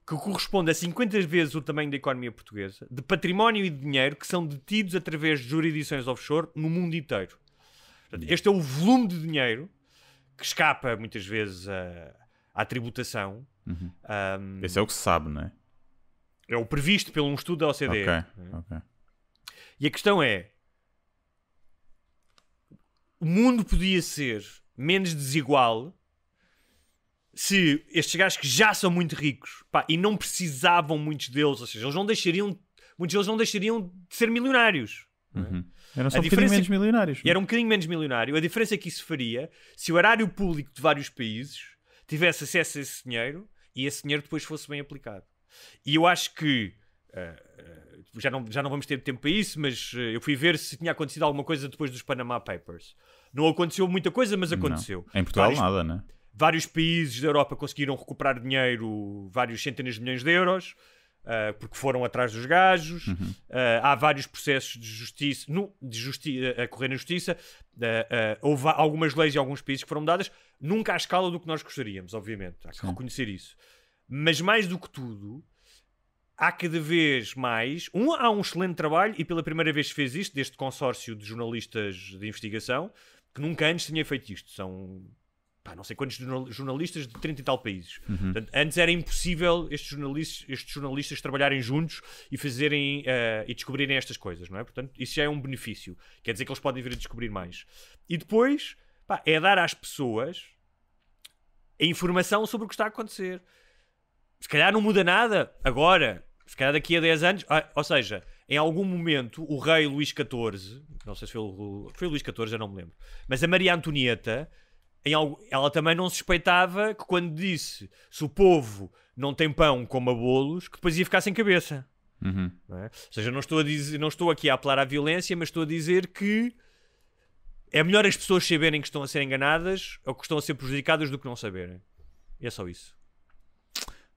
B: que corresponde a 50 vezes o tamanho da economia portuguesa, de património e de dinheiro que são detidos através de jurisdições offshore no mundo inteiro. Portanto, este é o volume de dinheiro que escapa muitas vezes à, à tributação. Uhum. Um, Esse
A: é o que se sabe, não é? É
B: o previsto pelo um estudo da OCDE. Okay. Okay. E a questão é: o mundo podia ser menos desigual se estes gajos que já são muito ricos pá, e não precisavam muitos deles, ou seja, eles não deixariam, muitos deles não deixariam de ser milionários.
A: É? Uhum. Eram só um bocadinho é menos milionários. É?
B: Era um bocadinho menos milionário. A diferença que isso faria se o erário público de vários países tivesse acesso a esse dinheiro e esse dinheiro depois fosse bem aplicado. E eu acho que. Uh, já, não, já não vamos ter tempo para isso, mas eh, eu fui ver se tinha acontecido alguma coisa depois dos Panama Papers. Não aconteceu muita coisa, mas aconteceu. Não. Em Portugal, vários, nada, né? Vários países da Europa conseguiram recuperar dinheiro, vários centenas de milhões de euros. Uh, porque foram atrás dos gajos. Uhum. Uh, há vários processos de justiça no, de justiça a correr na justiça. Uh, houve algumas leis em alguns países que foram mudadas, nunca à escala do que nós gostaríamos, obviamente. Há que Sim. reconhecer isso. Mas mais do que tudo, há cada vez mais. Um, há um excelente trabalho e pela primeira vez fez isto, deste consórcio de jornalistas de investigação, que nunca antes tinha feito isto. São pá, não sei quantos jornalistas de 30 e tal países. Uhum. Portanto, antes era impossível estes jornalistas, estes jornalistas trabalharem juntos e fazerem uh, e descobrirem estas coisas, não é? Portanto, isso já é um benefício. Quer dizer que eles podem vir a descobrir mais. E depois, pá, é dar às pessoas a informação sobre o que está a acontecer se calhar não muda nada agora, se calhar daqui a 10 anos, ah, ou seja, em algum momento o rei Luís XIV, não sei se foi foi Luís XIV, já não me lembro, mas a Maria Antonieta, em algo, ela também não suspeitava que quando disse se o povo não tem pão, coma bolos, que depois ia ficar sem cabeça. Uhum. É? Ou seja, não estou, a dizer, não estou aqui a apelar à violência, mas estou a dizer que é melhor as pessoas saberem que estão a ser enganadas ou que estão a ser prejudicadas do que não saberem. E é só isso.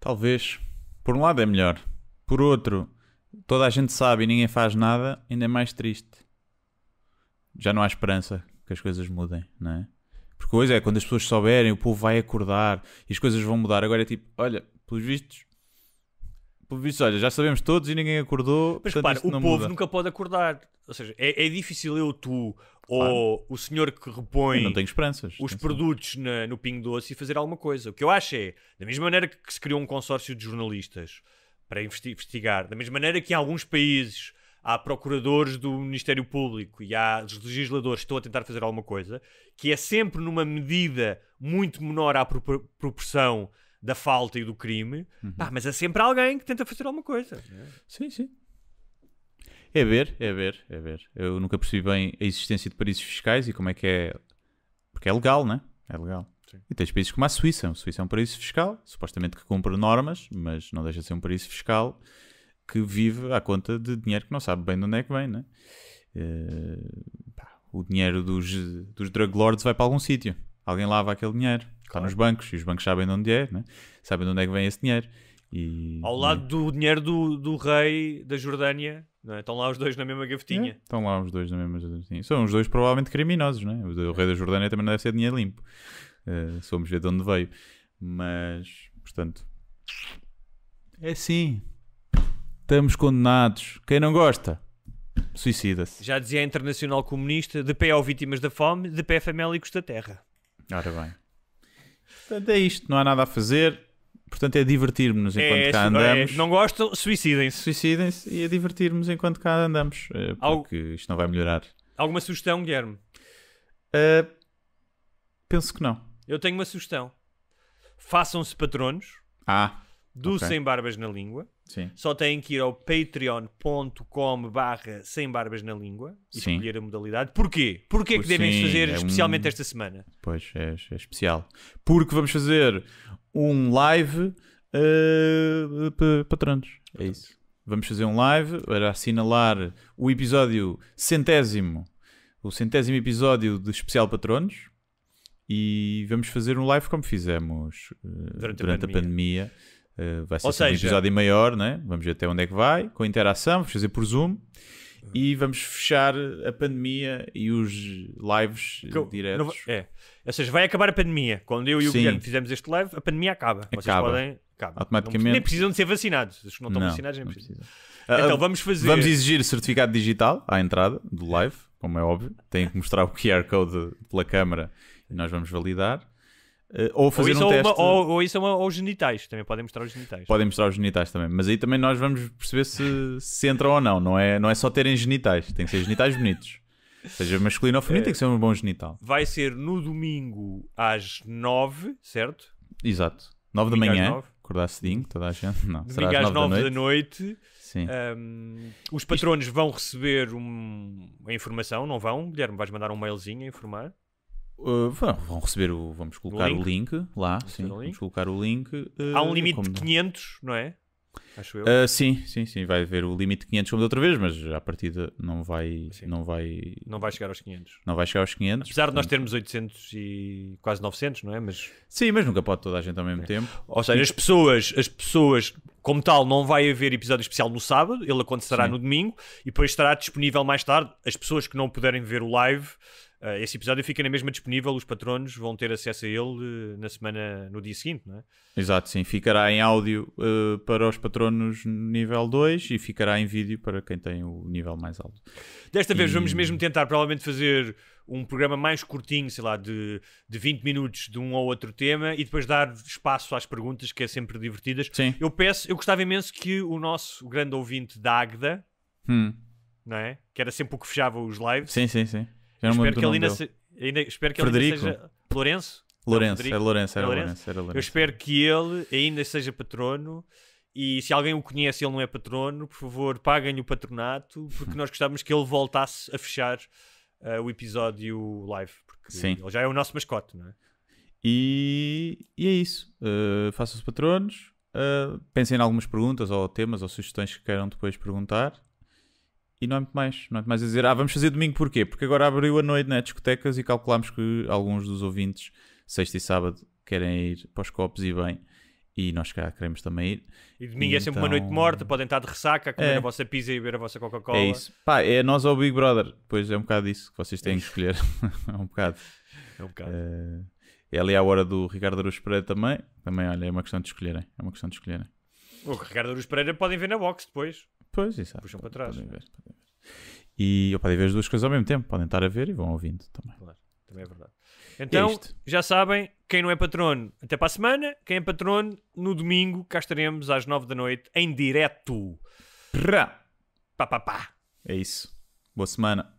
A: Talvez. Por um lado é melhor. Por outro, toda a gente sabe e ninguém faz nada, ainda é mais triste. Já não há esperança que as coisas mudem, não é? Porque hoje é quando as pessoas souberem, o povo vai acordar e as coisas vão mudar. Agora é tipo, olha, pelos vistos, pelo visto, olha, já sabemos todos e ninguém acordou. Mas repara, o povo muda. nunca
B: pode acordar. Ou seja, é, é difícil eu, tu claro. ou o senhor que repõe não tenho esperanças, os produtos na, no Pingo Doce e fazer alguma coisa. O que eu acho é, da mesma maneira que se criou um consórcio de jornalistas para investigar, da mesma maneira que em alguns países há procuradores do Ministério Público e há legisladores que estão a tentar fazer alguma coisa, que é sempre numa medida muito menor à proporção da falta e do crime, uhum. pá, mas é sempre alguém que tenta fazer alguma coisa. É? Sim, sim.
A: É ver, é ver, é ver. Eu nunca percebi bem a existência de paraísos fiscais e como é que é. Porque é legal, né? É legal. Sim. E tens países como a Suíça. A Suíça é um paraíso fiscal, supostamente que cumpre normas, mas não deixa de ser um paraíso fiscal que vive à conta de dinheiro que não sabe bem de onde é que vem, né? Uh, pá, o dinheiro dos, dos drug lords vai para algum sítio alguém lava aquele dinheiro. Claro. Está nos bancos e os bancos sabem de onde é, né? sabem de onde é que vem esse dinheiro. E,
B: Ao lado do dinheiro do, do rei da Jordânia, é? estão lá os dois na mesma gavetinha. É,
A: estão lá os dois na mesma gavetinha. São os dois provavelmente criminosos, não é? o, o rei da Jordânia também não deve ser dinheiro limpo. Uh, somos ver de onde veio. Mas, portanto, é assim. Estamos condenados. Quem não gosta, suicida-se.
B: Já dizia a Internacional Comunista: de pé ao Vítimas da Fome, de pé famélicos da Terra.
A: Ora bem. Portanto, é isto, não há nada a fazer. Portanto, é divertir-nos enquanto é, cá é, andamos. É, não gosto, suicidem-se. Suicidem-se e é divertir-nos enquanto cá andamos. Eh, porque Algo... isto não vai melhorar. Alguma sugestão, Guilherme? Uh, penso que não.
B: Eu tenho uma sugestão. Façam-se patronos. Ah. Do okay. Sem Barbas na Língua. Sim. Só têm que ir ao patreon.com barra sem barbas na língua e Sim. escolher a modalidade. Porquê? Porquê Por que devem fazer é especialmente um... esta semana?
A: Pois, é, é, especial. Porque vamos fazer um live uh, eh, para patronos. É isso. Vamos fazer um live para assinalar o episódio centésimo, o centésimo episódio de Especial Patronos. E vamos fazer um live como fizemos uh, durante, durante, a pandemia. A pandemia eh, vai ser seja, um episódio maior, né? vamos ver até onde é que vai, com interação, vamos fazer por Zoom e vamos fechar a pandemia e os lives que, diretos.
B: Não, é. Ou seja, vai acabar a pandemia.
A: Quando eu e o Sim. Guilherme fizemos este live, a pandemia acaba. acaba. Vocês podem. Acaba. Automaticamente. Não, nem precisam de ser vacinados. Os que não estão não, vacinados nem precisam. Então ah, vamos fazer. Vamos exigir certificado digital à entrada do live, como é óbvio. Tem que mostrar o QR Code pela câmara e nós vamos validar. Uh, ou fazer ou um é teste. Uma, ou,
B: ou, isso é uma, ou genitais, também podem mostrar os genitais.
A: Podem mostrar os genitais também, mas aí também nós vamos perceber se, se entram ou não. Não é, não é só terem genitais, tem que ser genitais bonitos. Seja masculino ou feminino, é, tem que ser um bom genital.
B: Vai ser no domingo às 9, certo?
A: Exato. 9 da manhã. Acordar cedinho, toda a gente. Não, domingo será às 9, 9 da noite. Da noite. Sim.
B: Um, os patronos Isto... vão receber um, a informação, não vão? Guilherme, vais mandar um mailzinho a informar?
A: Eh, vão receber o. Vamos colocar o link, o link lá. sim, link. vamos colocar o link. Uh, Há um eh, limite como... de
B: 500, não é? Acho eu. Uh,
A: sim, sim, sim. Vai haver o limite de 500 como da outra vez, mas à partida não vai. Sim. Não vai não vai chegar aos 500. Não vai chegar aos 500. Apesar portanto... de nós termos
B: 800 e quase 900, não é? Mas...
A: Sim, mas nunca pode toda a gente ao mesmo é. tempo. Ou seja, as
B: pessoas, as pessoas, como tal, não vai haver episódio especial no sábado, ele acontecerá sim. no domingo e depois estará disponível mais tarde. As pessoas que não puderem ver o live. Uh, esse episódio fica na mesma disponível, os patronos vão ter acesso a ele eh, na semana, no dia seguinte, não é?
A: Exato, sim. Ficará em áudio uh, para os patronos nível 2 e ficará em vídeo para quem tem o nível mais alto.
B: Desta e... vez vamos mesmo tentar, provavelmente, fazer um programa mais curtinho, sei lá, de, de 20 minutos de um ou outro tema e depois dar espaço às perguntas, que é sempre divertidas. Sim. Eu peço, eu gostava imenso que o nosso grande ouvinte da Agda, hum. não é? Que era sempre o que fechava os lives. Sim, sim, sim já não espero que ele ainda, se... ainda, espero que Frederico. ele ainda seja Lourenço. Lourenço, não, era Lourenço, era, Lourenço. Lourenço, era Lourenço. Eu espero que ele ainda seja patrono e se alguém o conhece e ele não é patrono, por favor, paguem o patronato, porque [laughs] nós gostávamos que ele voltasse a fechar uh, o episódio live, porque Sim. ele
A: já é o nosso mascote, não é? E, e é isso. Uh, eh, façam os patronos, uh, pensem em algumas perguntas ou temas ou sugestões que queiram depois perguntar. E não é muito mais, não é muito mais a dizer. Ah, vamos fazer domingo porquê? Porque agora abriu a noite, né? Discotecas e calculámos que alguns dos ouvintes, sexta e sábado, querem ir para os copos e bem. E nós cá queremos também ir. E domingo e é sempre então... uma noite então-
B: morta, podem estar de ressaca, comer é. a vossa pizza e beber a vossa Coca-Cola. É isso.
A: Pá, é nós ou o Big Brother. Pois é um bocado isso que vocês têm que é. escolher. [laughs] é um bocado. É um bocado. É... é ali à hora do Ricardo Aruz Pereira também. Também, olha, é uma questão de escolherem. É uma questão de escolherem.
B: O Ricardo Aruz Pereira podem ver na box depois. Pois, exato. Puxam para trás. Podem é? ver, podem ver.
A: E ou podem ver as duas coisas ao mesmo tempo, podem estar a ver e vão ouvindo
B: também. Claro, também é verdade. É então, é já sabem, quem não é patrono, até para a semana. Quem é patrono, no domingo, cá estaremos às nove da noite, em direto. Pá, pá, pá.
A: É isso. Boa semana.